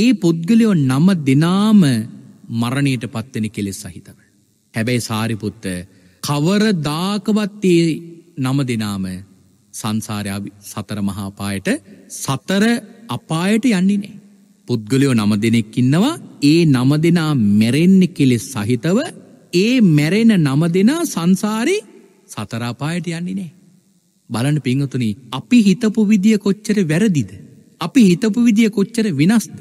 ඒ පුද්ගලයෝ නම දෙනාම මරණයට පත්වෙන කෙලෙස් සහිතව. හැබැයි සාරිපුත්ත කවර දාකවත්තේ නම දෙනාම සංසාරය සතර මහාපායට සතර අපායට යන්නේ නේ. පුද්ගලයෝ නම දෙනෙක් ඉන්නවා ඒ නම දෙනා මැරෙන්නෙ කෙලෙස් සහිතව ඒ මැරෙන නම දෙනා සංසාරි සතරාපායට යන්නේ නෑ. බලන්න පිංහතුනි අපි හිතපු විදිිය කොච්චර වැරදිද. අපි හිතපු විදිිය කොච්චර විනස්ද.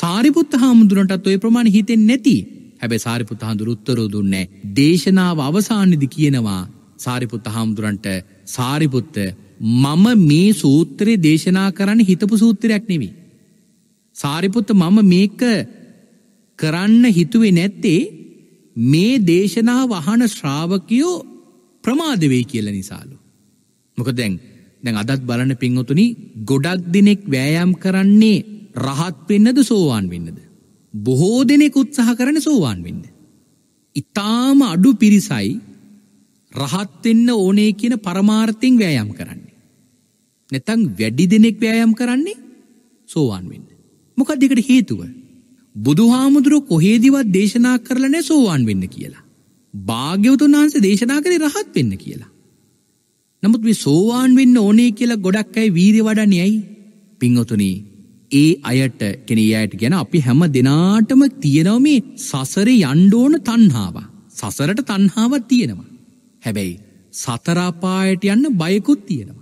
සාරිපුත්ත හාමුදුරටත් ඔය ප්‍රමාණ හිතෙන් නැති හැබැ සාරිපුත් හාමුදුරුත්තරෝ දුන්නේ දේශනාව අවසානිදි කියනවා සාරිපුත්ත හාමුදුරන්ට සාරිපුත්ත මම මේ සූත්‍රය දේශනා කරන්න හිතපු සූත්‍රයක් නෙවී. සාරිපුත්ත මම මේක කරන්න හිතුවේ නැත්තේ මේ දේශනා වහන ශ්‍රාවකයෝ ප්‍රමාදවෙයි කියල නිසාලු. මොක දැන් දැන් අදත් බලන පින්වතුනි ගොඩක් දෙනෙක් වෑයම් කරන්නේ රහත් වෙන්නද සෝවාන් වෙන්නද. බොහෝ දෙනෙක් උත්සාහ කරන සෝවාන් වෙන්න. ඉතාම අඩු පිරිසයි රහත්වෙන්න ඕනේ කියන පරමාර්ථයෙන් වෑයම් කරන්නේ. නැතං වැඩි දෙනෙක් වෑයම් කරන්නේ සෝවාන් වෙන්න. මොකක් දෙකට හේතුව. බුදුහාමුදුරු කොහේදිවත් දේශනා කරලන සෝවාන් වෙන්න කියලා. භාග්‍යවතුන් වහන්සේ දේශනා කරේ රහත් වෙන්න කියලා. නමුත් මේ සෝවාන් වෙන්න ඕනේ කියලා ගොඩක් අයි වීරිය වඩන්නේ ඇයි? පින්වතුනි, ඒ අයට කෙනේ අයට කියන අපි හැම දිනාටම තියෙනව මේ සසරේ යන්න ඕන තණ්හාව. සසරට තණ්හාවක් තියෙනවා. හැබැයි සතර අපායට යන්න බයකුත් තියෙනවා.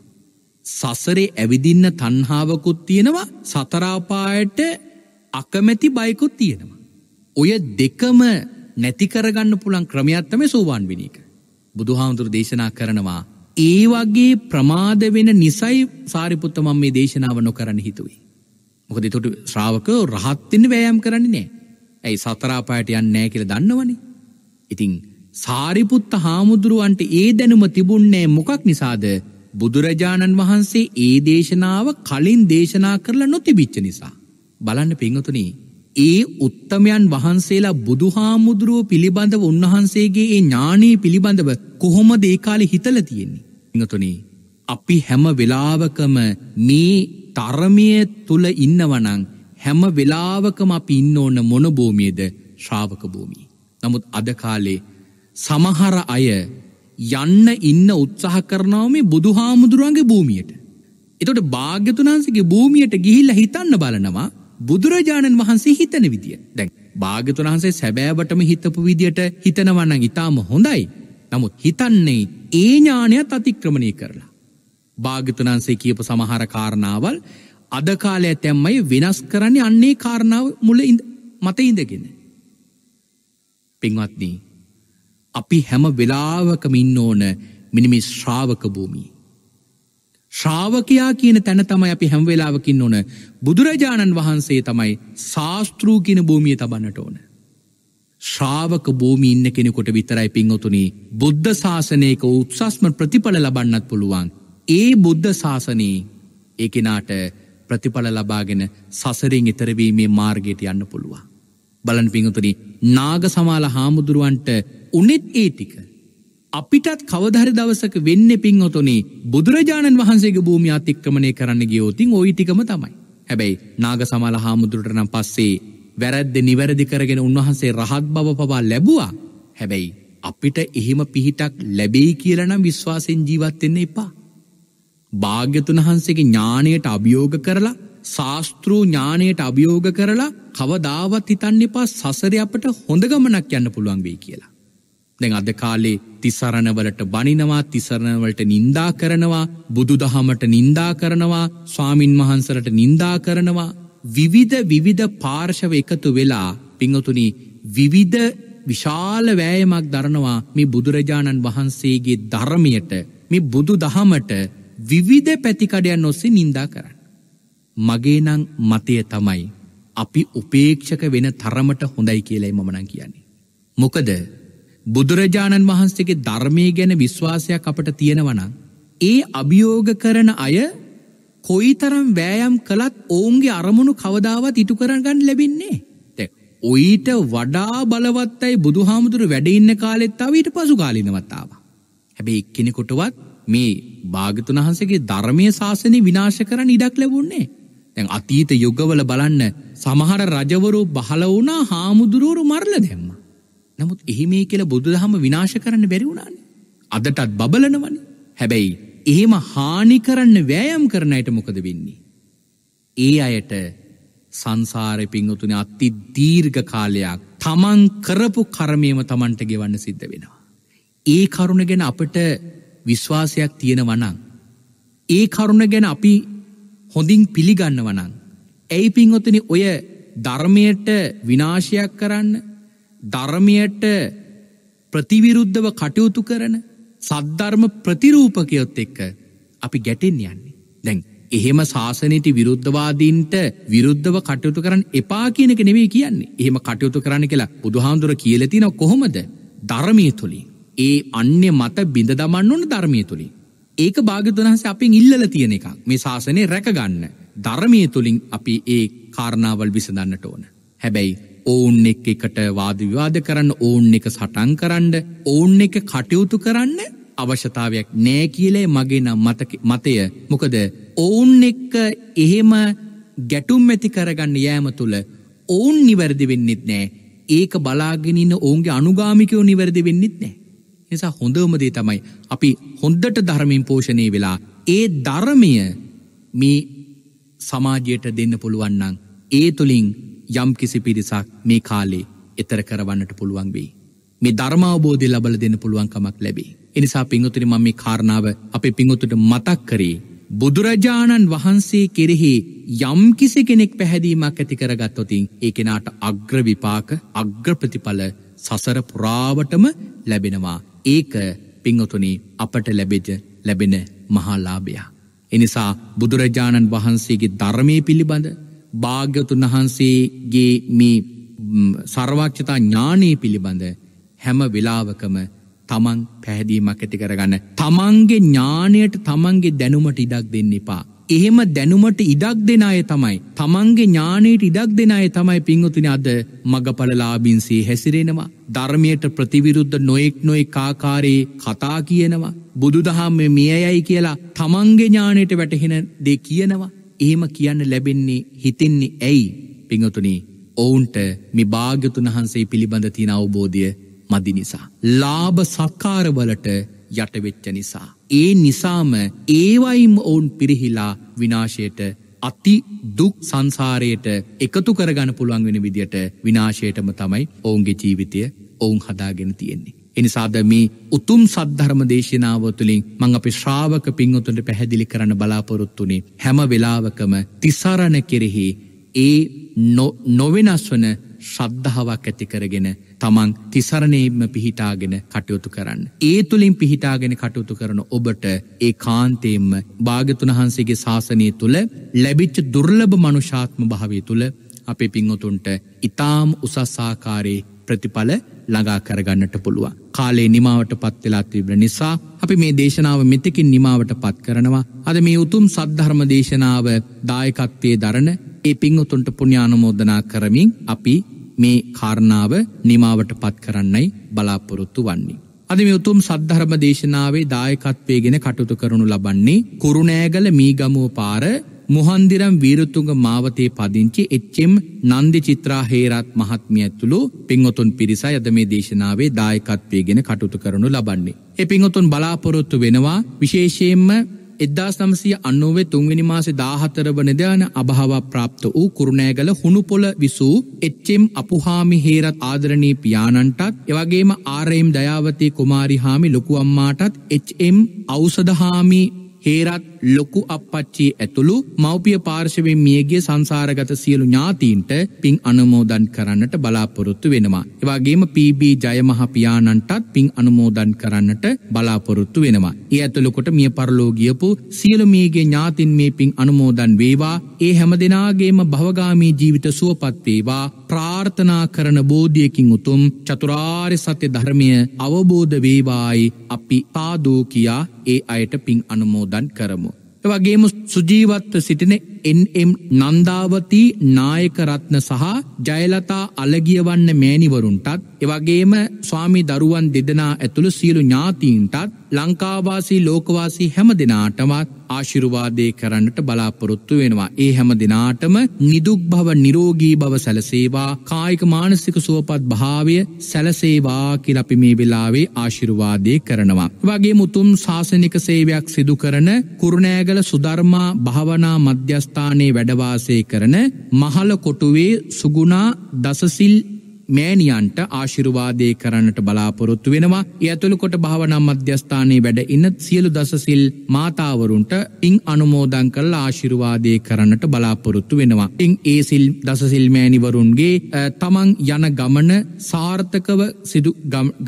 සසරේ ඇවිදින්න තන්හාාවකුත් තියෙනවා සතරාපායට අකමැති බයකුත් තියෙනවා. ඔය දෙකම නැතිකරගන්න පුළන් ක්‍රමයත්තම සෝවාන් විනික. බුදුහාමුදුර දේශනා කරනවා. ඒ වගේ ප්‍රමාද වෙන නිසයි සාරිපුත්තමම් මේ දේශනාව නොකරන හිතුවේ. මොකද තොට ශ්‍රාවක රහත්තින්න වෑයම් කරන්නේ නෑ. ඇයි සතරාපායට යන්න නෑ කියල දන්නවනි. ඉතිං සාරිපුත්ත හාමුදුරුවන්ට ඒ දැනුම තිබුන්නේ මොකක් නිසාද බුදුරජාණන් වහන්සේ ඒ දේශනාව කලින් දේශනා කරලා නොතිබිච්ච නිසා. බලන්න පිංහතුනී ඒ උත්තමයන් වහන්සේලා බුදුහාමුදුරුව පිළිබඳව උන්වහන්සේගේ ඒ ඥානී පිළිබඳව කොහොම දේකාලි හිතල තියෙන්නේ. ඉඟතුනේ අපි හැම වෙලාවකම මේ තරමය තුළ ඉන්නවනං හැම වෙලාවකම අපි ඉන්න ඕන මොනභූමියද ශ්‍රාවක භූමී. නමුත් අදකාලේ සමහර අය යන්න ඉන්න උත්සාහ කරනාව මේ බුදු හාමුදුරුවන්ගේ භූමියට. එතොට භාග්‍යතුනාන්සගේ භූමියට ගිහිල්ල හිතන්න බලනවා බුදුරජාණන් වහන්සේ හිතන විදිිය දැන් භාගතුනහන්සේ සැබෑවටම හිතපු විදියට හිතනවන්න ඉතාම හොඳයි. නමුත් හිතන්නේ ඒ ඥානයක් අතික්‍රමණය කරලා. භාගතුනන්සේ කියප සමහර කාරණාවල් අදකාලය තැම්මයි වෙනස් කරන්නේ අන්නේ කාරණාව මුල මත ඉඳගෙන. පින්වත්දී අපි හැම වෙලාවකම ඉන්න ඕන මිනිමේ ශ්‍රාවක භූමී. ශ්‍රාවකයා කියන තැන තමයි අපි හැම වෙලාවකින් ඕන බුදුරජාණන් වහන්සේ තමයි ශාස්තෘූ කියන භූමිය තබන්නට ඕන. ශ්‍රාවක භූමී ඉන්න කෙනෙකොට විතරයි පින්වතුනි බුද්ධ ශාසනයක උත්සස්ම ප්‍රතිඵල ලබන්නත් පුළුවන් ඒ බුද්ධ ශාසනයේ ඒ කෙනාට ප්‍රතිඵල ලබාගෙන සසරෙන් ඉතරවීමේ මාර්ගයට යන්න පුළුවන් බලන් පිංහතුනි නාග සමාල හාමුදුරුවන්ට උනෙත් ඒ ටික. අපිටත් කවධරි දවසක වෙන්න පින්වතුනේ බුදුරජාණන් වහන්සේගේ භූමි අතික්‍රමණය කරන්න ගියෝතින් ওই ටිකම තමයි. හැබැයි නාග සමල හාමුදුරට නම් පස්සේ වැරද්ද නිවැරදි කරගෙන උන්වහන්සේ රහත් බව පවා ලැබුවා. හැබැයි අපිට එහෙම පිහිටක් ලැබෙයි කියලනම් විශ්වාසෙන් ජීවත්වෙන්න එපා. භාග්‍යතුන් වහන්සේගේ ඥානයට අභියෝග කරලා ශාස්තෘූ ඥානයට අභියෝග කරලා කවදාවත් හිතන්න එපා සසර අපට හොඳ ගමනක් යන්න පුළුවන් වෙයි කියලා. දැන් අද කාලේ තිසරණවලට බනිනවා තිසරණවලට නින්දා කරනවා බුදුදහමට නින්දා කරනවා ස්වාමින් වහන්සලට නින්දා කරනවා විවිධ විවිධ පාර්ශව එකතු වෙලා පිංහතුනි විවිධ විශාල වෑයමක් දරනවා මේ බුදුරජාණන් වහන්සේගේ ධර්මයට මේ බුදු දහමට විවිධ පැතිකඩයන් ඔස්සේ නින්දා කරන්න. මගේනං මතය තමයි අපි උපේක්ෂක වෙන තරමට හොඳයි කියලයි මමනං කියන්නේ. මොකද බුදුරජාණන් වහන්සේගේ ධර්මය ගැන විශ්වාසයක් අපට තියෙනවනං. ඒ අභියෝග කරන අය කොයිතරම් වෑයම් කළත් ඔවුන්ගේ අරමුණු කවදාවත් ඉටු කරගන්න ලැබින්නේ. ඔයිට වඩා බලවත්තයි බුදුහාමුදුරු වැඩඉන්න කාලෙත් තවීට පසු කාලිනවත්තාව. හැබැ එක්කෙනෙකොටවත් මේ භාගතුන් වහන්සගේ ධර්මය ශාසනය විනාශ කරන ඉඩක් ලැබුන්නේ. තැන් අතීත යුගවල බලන්න සමහර රජවරු බහල වුණා හාමුදුරුවරු මරල දෙම්ම. නමුත් එහි මේ කියල බුදුදහම විනාශ කරන්න බැරිවුණාන. අදටත් බබලනවන හැබැයි එහෙම හානි කරන්න වෑයම් කරනයට මොකද වෙන්නේ. ඒ අයට සංසාරය පින්වතුන අත්ති දීර්ඝ කාලයක් තමන් කරපු කරමයම තමන්ට ගෙවන්න සිද්ධ වෙනවා. ඒ කරුණ ගැන අපට විශ්වාසයක් තියෙන වනං. ඒ කරුණ ගැන අපි හොඳින් පිළිගන්න වනං. ඇයි පින්වතන ඔය ධර්මයට විනාශයක් කරන්න ධර්මයට ප්‍රතිවිරුද්ධව කටයුතු කරන සද්ධර්ම ප්‍රතිරූපකයොත් එක්ක අපි ගැටෙන් යන්නේ. දැන් එහෙම ශාසනයට විරුද්ධවාදීන්ට විරුද්ධව කටයුතු කරන්න එපා කියනක නෙවේ කියන්නේ එහෙම කටයුතු කරන්න කියලා බුදුහාමුදුර කියලතින කොහොමද ධර්මය තුළින් ඒ අන්‍ය මත බිඳ දමන්න ඕන ධර්මය තුළින් ඒක භාගතුනහස අපින් ඉල්ල තියෙන එකක් මේ ශාසනය රැකගන්න ධර්මය තුළින් අපි ඒ කාරණාවල් විසඳන්නට ඕන හැබැයි ඕන් එක් එකට වාදවිවාද කරන්න ඕන් එක සටන් කරන්න ඕන් එක කටයුතු කරන්න අවශ්‍යතාවයක් නෑ කියලේ මගේ නම් මතය මොකද ඔවුන් එක්ක එහෙම ගැටුම් ඇති කරගන්න යෑම තුළ ඔවුන් නිවැරදි වෙන්නෙත් නෑ ඒක බලාගෙනන්න ඔවුන්ගේ අනුගාමිකයෝ නිවැරදි වෙන්නෙත් නෑ. නිසා හොඳවමදේ තමයි අපි හොන්දට ධර්මින් පෝෂණය වෙලා ඒ ධර්මය මේ සමාජයට දෙන්න පුළුවන්නන්. ඒ තුළින් යම් කිසි පිරිසක් මේ කාලේ එතර කරවන්නට පුළුවන් වෙයි. මේ ධර්මාවබෝධය ලබල දෙන්න පුළුවන්කමක් ලැබේ. එනිසා පිංගතුනි මම මේ කාරණාව අපේ පිංගුතුට මතක් කරේ බුදුරජාණන් වහන්සේ කෙරෙහි යම්කිසි කෙනෙක් පැහැදීමක් ඇති කරගත්තොතින් ඒ කෙනාට අග්‍රවිපාක අග්‍රප්‍රතිඵල සසර පුරාවටම ලැබෙනවා. ඒක පිංගතුනි අපට ලැබෙජ ලැබෙන මහාලාභයක්. එනිසා බුදුරජාණන් වහන්සේගේ ධර්මය පිළිබඳ භාග්‍යතුන් වහන්සේගේ මේ සර්වක්ෂතා ඥානයේ පිළිබඳ හැම වෙලාවකම තමන් පැහැදීමක් ඇති කරගන්න. තමන්ගේ ඥානයට තමන්ගේ දැනුමට ඉඩක් දෙන්න එපා. එහෙම දැනුමට ඉඩක් දෙන අය තමයි. තමන්ගේ ඥානයට ඉඩක් දෙන අය තමයි පින්වතුනි අද මගපලලාභින්සේ හැසිරෙනවා. ධර්මයට ප්‍රතිවිරුද්ධ නොයෙක් නොයෙක් ආකාරයේ කතා කියනවා. බුදුදහම මේ අයයි කියලා තමන්ගේ ඥානයට වැටහෙන දේ කියනවා. ඒම කියන්න ලැබෙන්නේ හිතෙන්නේ ඇයි පිංහතුනි ඔවුන්ට මේ භාගතුන් වහන්සේ පිළිබඳ තියෙන අවබෝධය මදි නිසා. ලාභ සත්කාරවලට යටවෙච්ච නිසා. ඒ නිසාම ඒවයිම් ඔවුන් පිරිහිලා විනාශයට අති දුක් සංසාරයට එකතු කරගන පුළුවන් වෙන විදියට විනාශයටම තමයි ඔවුන්ගේ ජීවිතය ඔවුන් හදාගෙන තියෙන්නේ. එනිසාද මේ උතුම් සද්ධර්ම දේශනාව තුළින් මං අපි ශ්‍රාවක පින්වතුන්ට පැහැදිලි කරන්න බලාපොරොත්තුනේ හැම වෙලාවකම තිසරණ කෙරෙහි ඒ නොවෙනස් වන ශ්‍රද්ධාවක් ඇති කරගෙන තමන් තිසරණයම පිහිටාගෙන කටයුතු කරන්න. ඒ තුළින් පිහිටාගෙන කටයුතු කරන ඔබට ඒ කාන්තේෙන්ම භාගතුන හන්සේගේ ශාසනය තුළ ලැබිච්ච දුර්ලභ මනුෂාත්ම භාවය තුළ අපේ පිංහොතුන්ට ඉතාම් උසස්සාකාරයේ ප්‍රතිඵල ළඟා කරගන්නට පුළුවන්. කාලේ නිමාවට පත් වෙලා තිබෙන නිසා අපි මේ දේශනාව මෙතකින් නිමාවට පත් කරනවා. අද මේ උතුම් සද්ධර්ම දේශනාව දායකත්වයේ දරන ඒ පිංඋතුන්ට පුණ්‍යානුමෝදනා කරමින් අපි මේ කාරණාව නිමාවට පත් කරන්නයි බලාපොරොත්තු වන්නේ. අද මේ උතුම් සද්ධර්ම දේශනාවේ දායකත්වයේ ගෙන කටයුතු කරනු ලබන්නේ කුරුණෑගල මීගමුව පාර මුහන්දිරම් වීරතුංග මාවතේ පදිංචි එච්චෙම් නන්දි චිත්‍රා හේරත් මහත්මිය ඇතුළු පින්වතුන් පිරිස අද මේ දේශනාවේ දායකත්වයගෙන කටයුතු කරනු ලබන්නේ. ඒ පින්වතුන් බලාපොරොත්තු වෙනවා විශේෂයෙන්ම එදදාස් නම්සිය අන්නුවේ තුන්ගනි මාසේ දාහතරවනදයන අභාව ප්‍රාප්ත වූ කුරුණෑගල හුණුපොල විසූ එච්චෙම් අපුහාමි හේරත් ආදරණී පියාණන්ටත් එවගේම ආරයම් දයාවතය කුමාරි හාමි ලොකු අම්මාටත් එම් අවසදහාමි හේරත් ලොකු අපපච්චී ඇතුළු මව්පිය පාර්ශවෙන් මියගේ සංසාරගත සියලු ඥාතීන්ට පින් අනුමෝදන් කරන්නට බලාපොරොත්තු වෙනවා. එවාගේම PB ජයමහපියාණන්ටත් පින් අනුමෝදන් කරන්නට බලාපොරොත්තු වෙනවා. ඒ ඇතුළකොට මිය පරලෝගියපු සියලු මියගේ ඥාතින් මේ පින් අනුමෝදන් වේවා ඒ හැම දෙනාගේම භවගාමී ජීවිත සුවපත්වේවා ප්‍රාර්ථනා කරන බෝධියකින් උතුම් චතුරාර්ය සත්‍ය ධර්මය අවබෝධ වේවායි අපි පාදෝ කියා ඒ අයට පින් අනුමෝදන් කරමු. වගේම සුජීවත්ව සිටින එන්ම් නන්දාවතී නායකරත්න සහ ජයලතා අලගියවන්න මෑනිවරුන්ටත් එවගේම ස්වාමි දරුවන් දෙදනා ඇතුළු සියලු ඥාතීන්ටත් ලංකාවාසී ලෝකවාසී හැම දෙනාටමත් ආශිරුවාදය කරන්නට බලාපොරොත්තු වෙනවා. ඒ හැම දෙනාටම නිදුක් භව නිරෝගී බව සැලසේවා කායික මානසික සුවපත් භාවය සැලසේවා කිලපි මේ වෙලාවේ ආශිරුවාදය කරනවා. වගේ මුතුම් ශාසනික සේවයක් සිදු කරන කුරුණෑගල සුධර්මා භාවනා මධ්‍යස්ථානයේ වැඩවාසය කරන මහල කොටුවේ සුගුණා දසසිල් මෑණියන්ට ආශිරුවාදය කරන්නට බලාපොරොත්තු වෙනවා ඇතුළු කොට භාවනම් මධ්‍යස්ථානයේ වැඩ ඉන්න සියලු දසසිල් මාතාවරුන්ට ඉං අනුමෝදං කරල ආශිරුවාදය කරන්නට බලාපොරොත්තු වෙනවා. ඉං ඒසිල් දසසිල් මෑණිවරුන්ගේ තමන් යන ගමන සාර්ථකව සිදු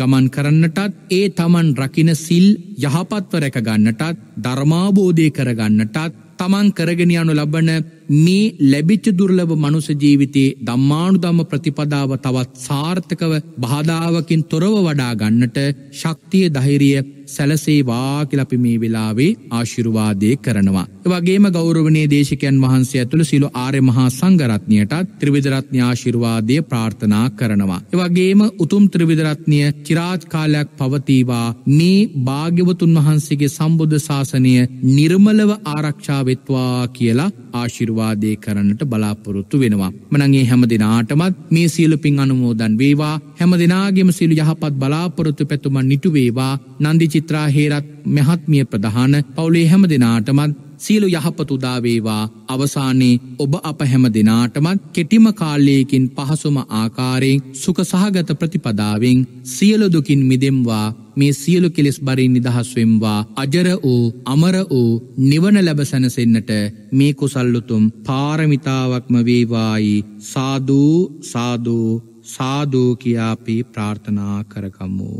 ගමන් කරන්නටත් ඒ තමන් රකින සිල් යහපත්ව රැකගන්නටත් ධර්මාබෝධය කරගන්නටත් තමන් කරගෙන යනු ලබන මේ ලැබිච්ච දුර්ලභ මනුස ජීවිතයේ ධම්මානුදම ප්‍රතිපදාව තවත් සාර්ථකව බාධාවකින් තොරව වඩා ගන්නට ශක්තිය ධෛරිය සැලසේවා කියලපි මේ වෙලාවේ ආශිරුවාදය කරනවා. වගේම ගෞරවනේ දේශකයන් වහන්සේ ඇතුළ සිලු ආර්ය මහා සංගරත්නයට ත්‍රිවිදරත්න ආශිරවාදය ප්‍රාර්ථනා කරනවා. එවගේම උතුම් ත්‍රිවිදරත්නය චිරාජ්කාලයක් පවතීවා මේ භාග්‍යවතුන් වහන්සේගේ සම්බුද්ධ ශාසනය නිර්මලව ආරක්ෂාවෙත්වා කියලා ආශිර්වාදය කරන්නට බලාපොරොත්තු වෙනවා. මනගේ හැම දෙනාටමත් මේ සියලු පින් අනුමෝදන් වේවා හැම දෙනාගේම සිලු යහපත් බලාපොරොත්තු පැතුමන් නිටුවේවා නන්දිචි සුමිත්‍රා හේරත් මෙහත්මිය ප්‍රධාන පවුලේ හැම දෙනාටමත් සියලු යහපතුදාවේවා අවසානයේ ඔබ අප හැම දෙනාටමත් කෙටිම කාල්ලයකින් පහසුම ආකාරයෙන් සුක සහගත ප්‍රතිපදාවෙන් සියලු දුකින් මිදෙම්වා මේ සියලු කෙලෙස් බරින් නිදහස්වෙම්වා අජර වූ අමර වූ නිවන ලැබසැනසෙන්න්නට මේ කුසල්ලුතුම් පාරමිතාවක්ම වේවායි සාධූ සාධූ සාධූ කියාපි ප්‍රාර්ථනා කරකමු.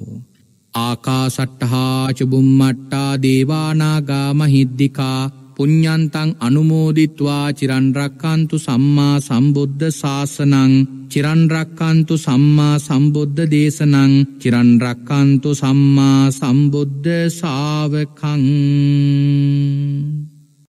ආකාසට්ටහාච බුම්මට්ටා දේවානාගා මහිද්දිකා පුඤ්ඥන්තං අනුමෝදිත්වා චිරන්රක්කන්තු සම්මා සම්බුද්ධ ශාසනං චිරන්රක්කන්තු සම්මා සම්බුද්ධ දේශනං චිරන්රක්කන්තු සම්මා සම්බුද්ධ සාාවකං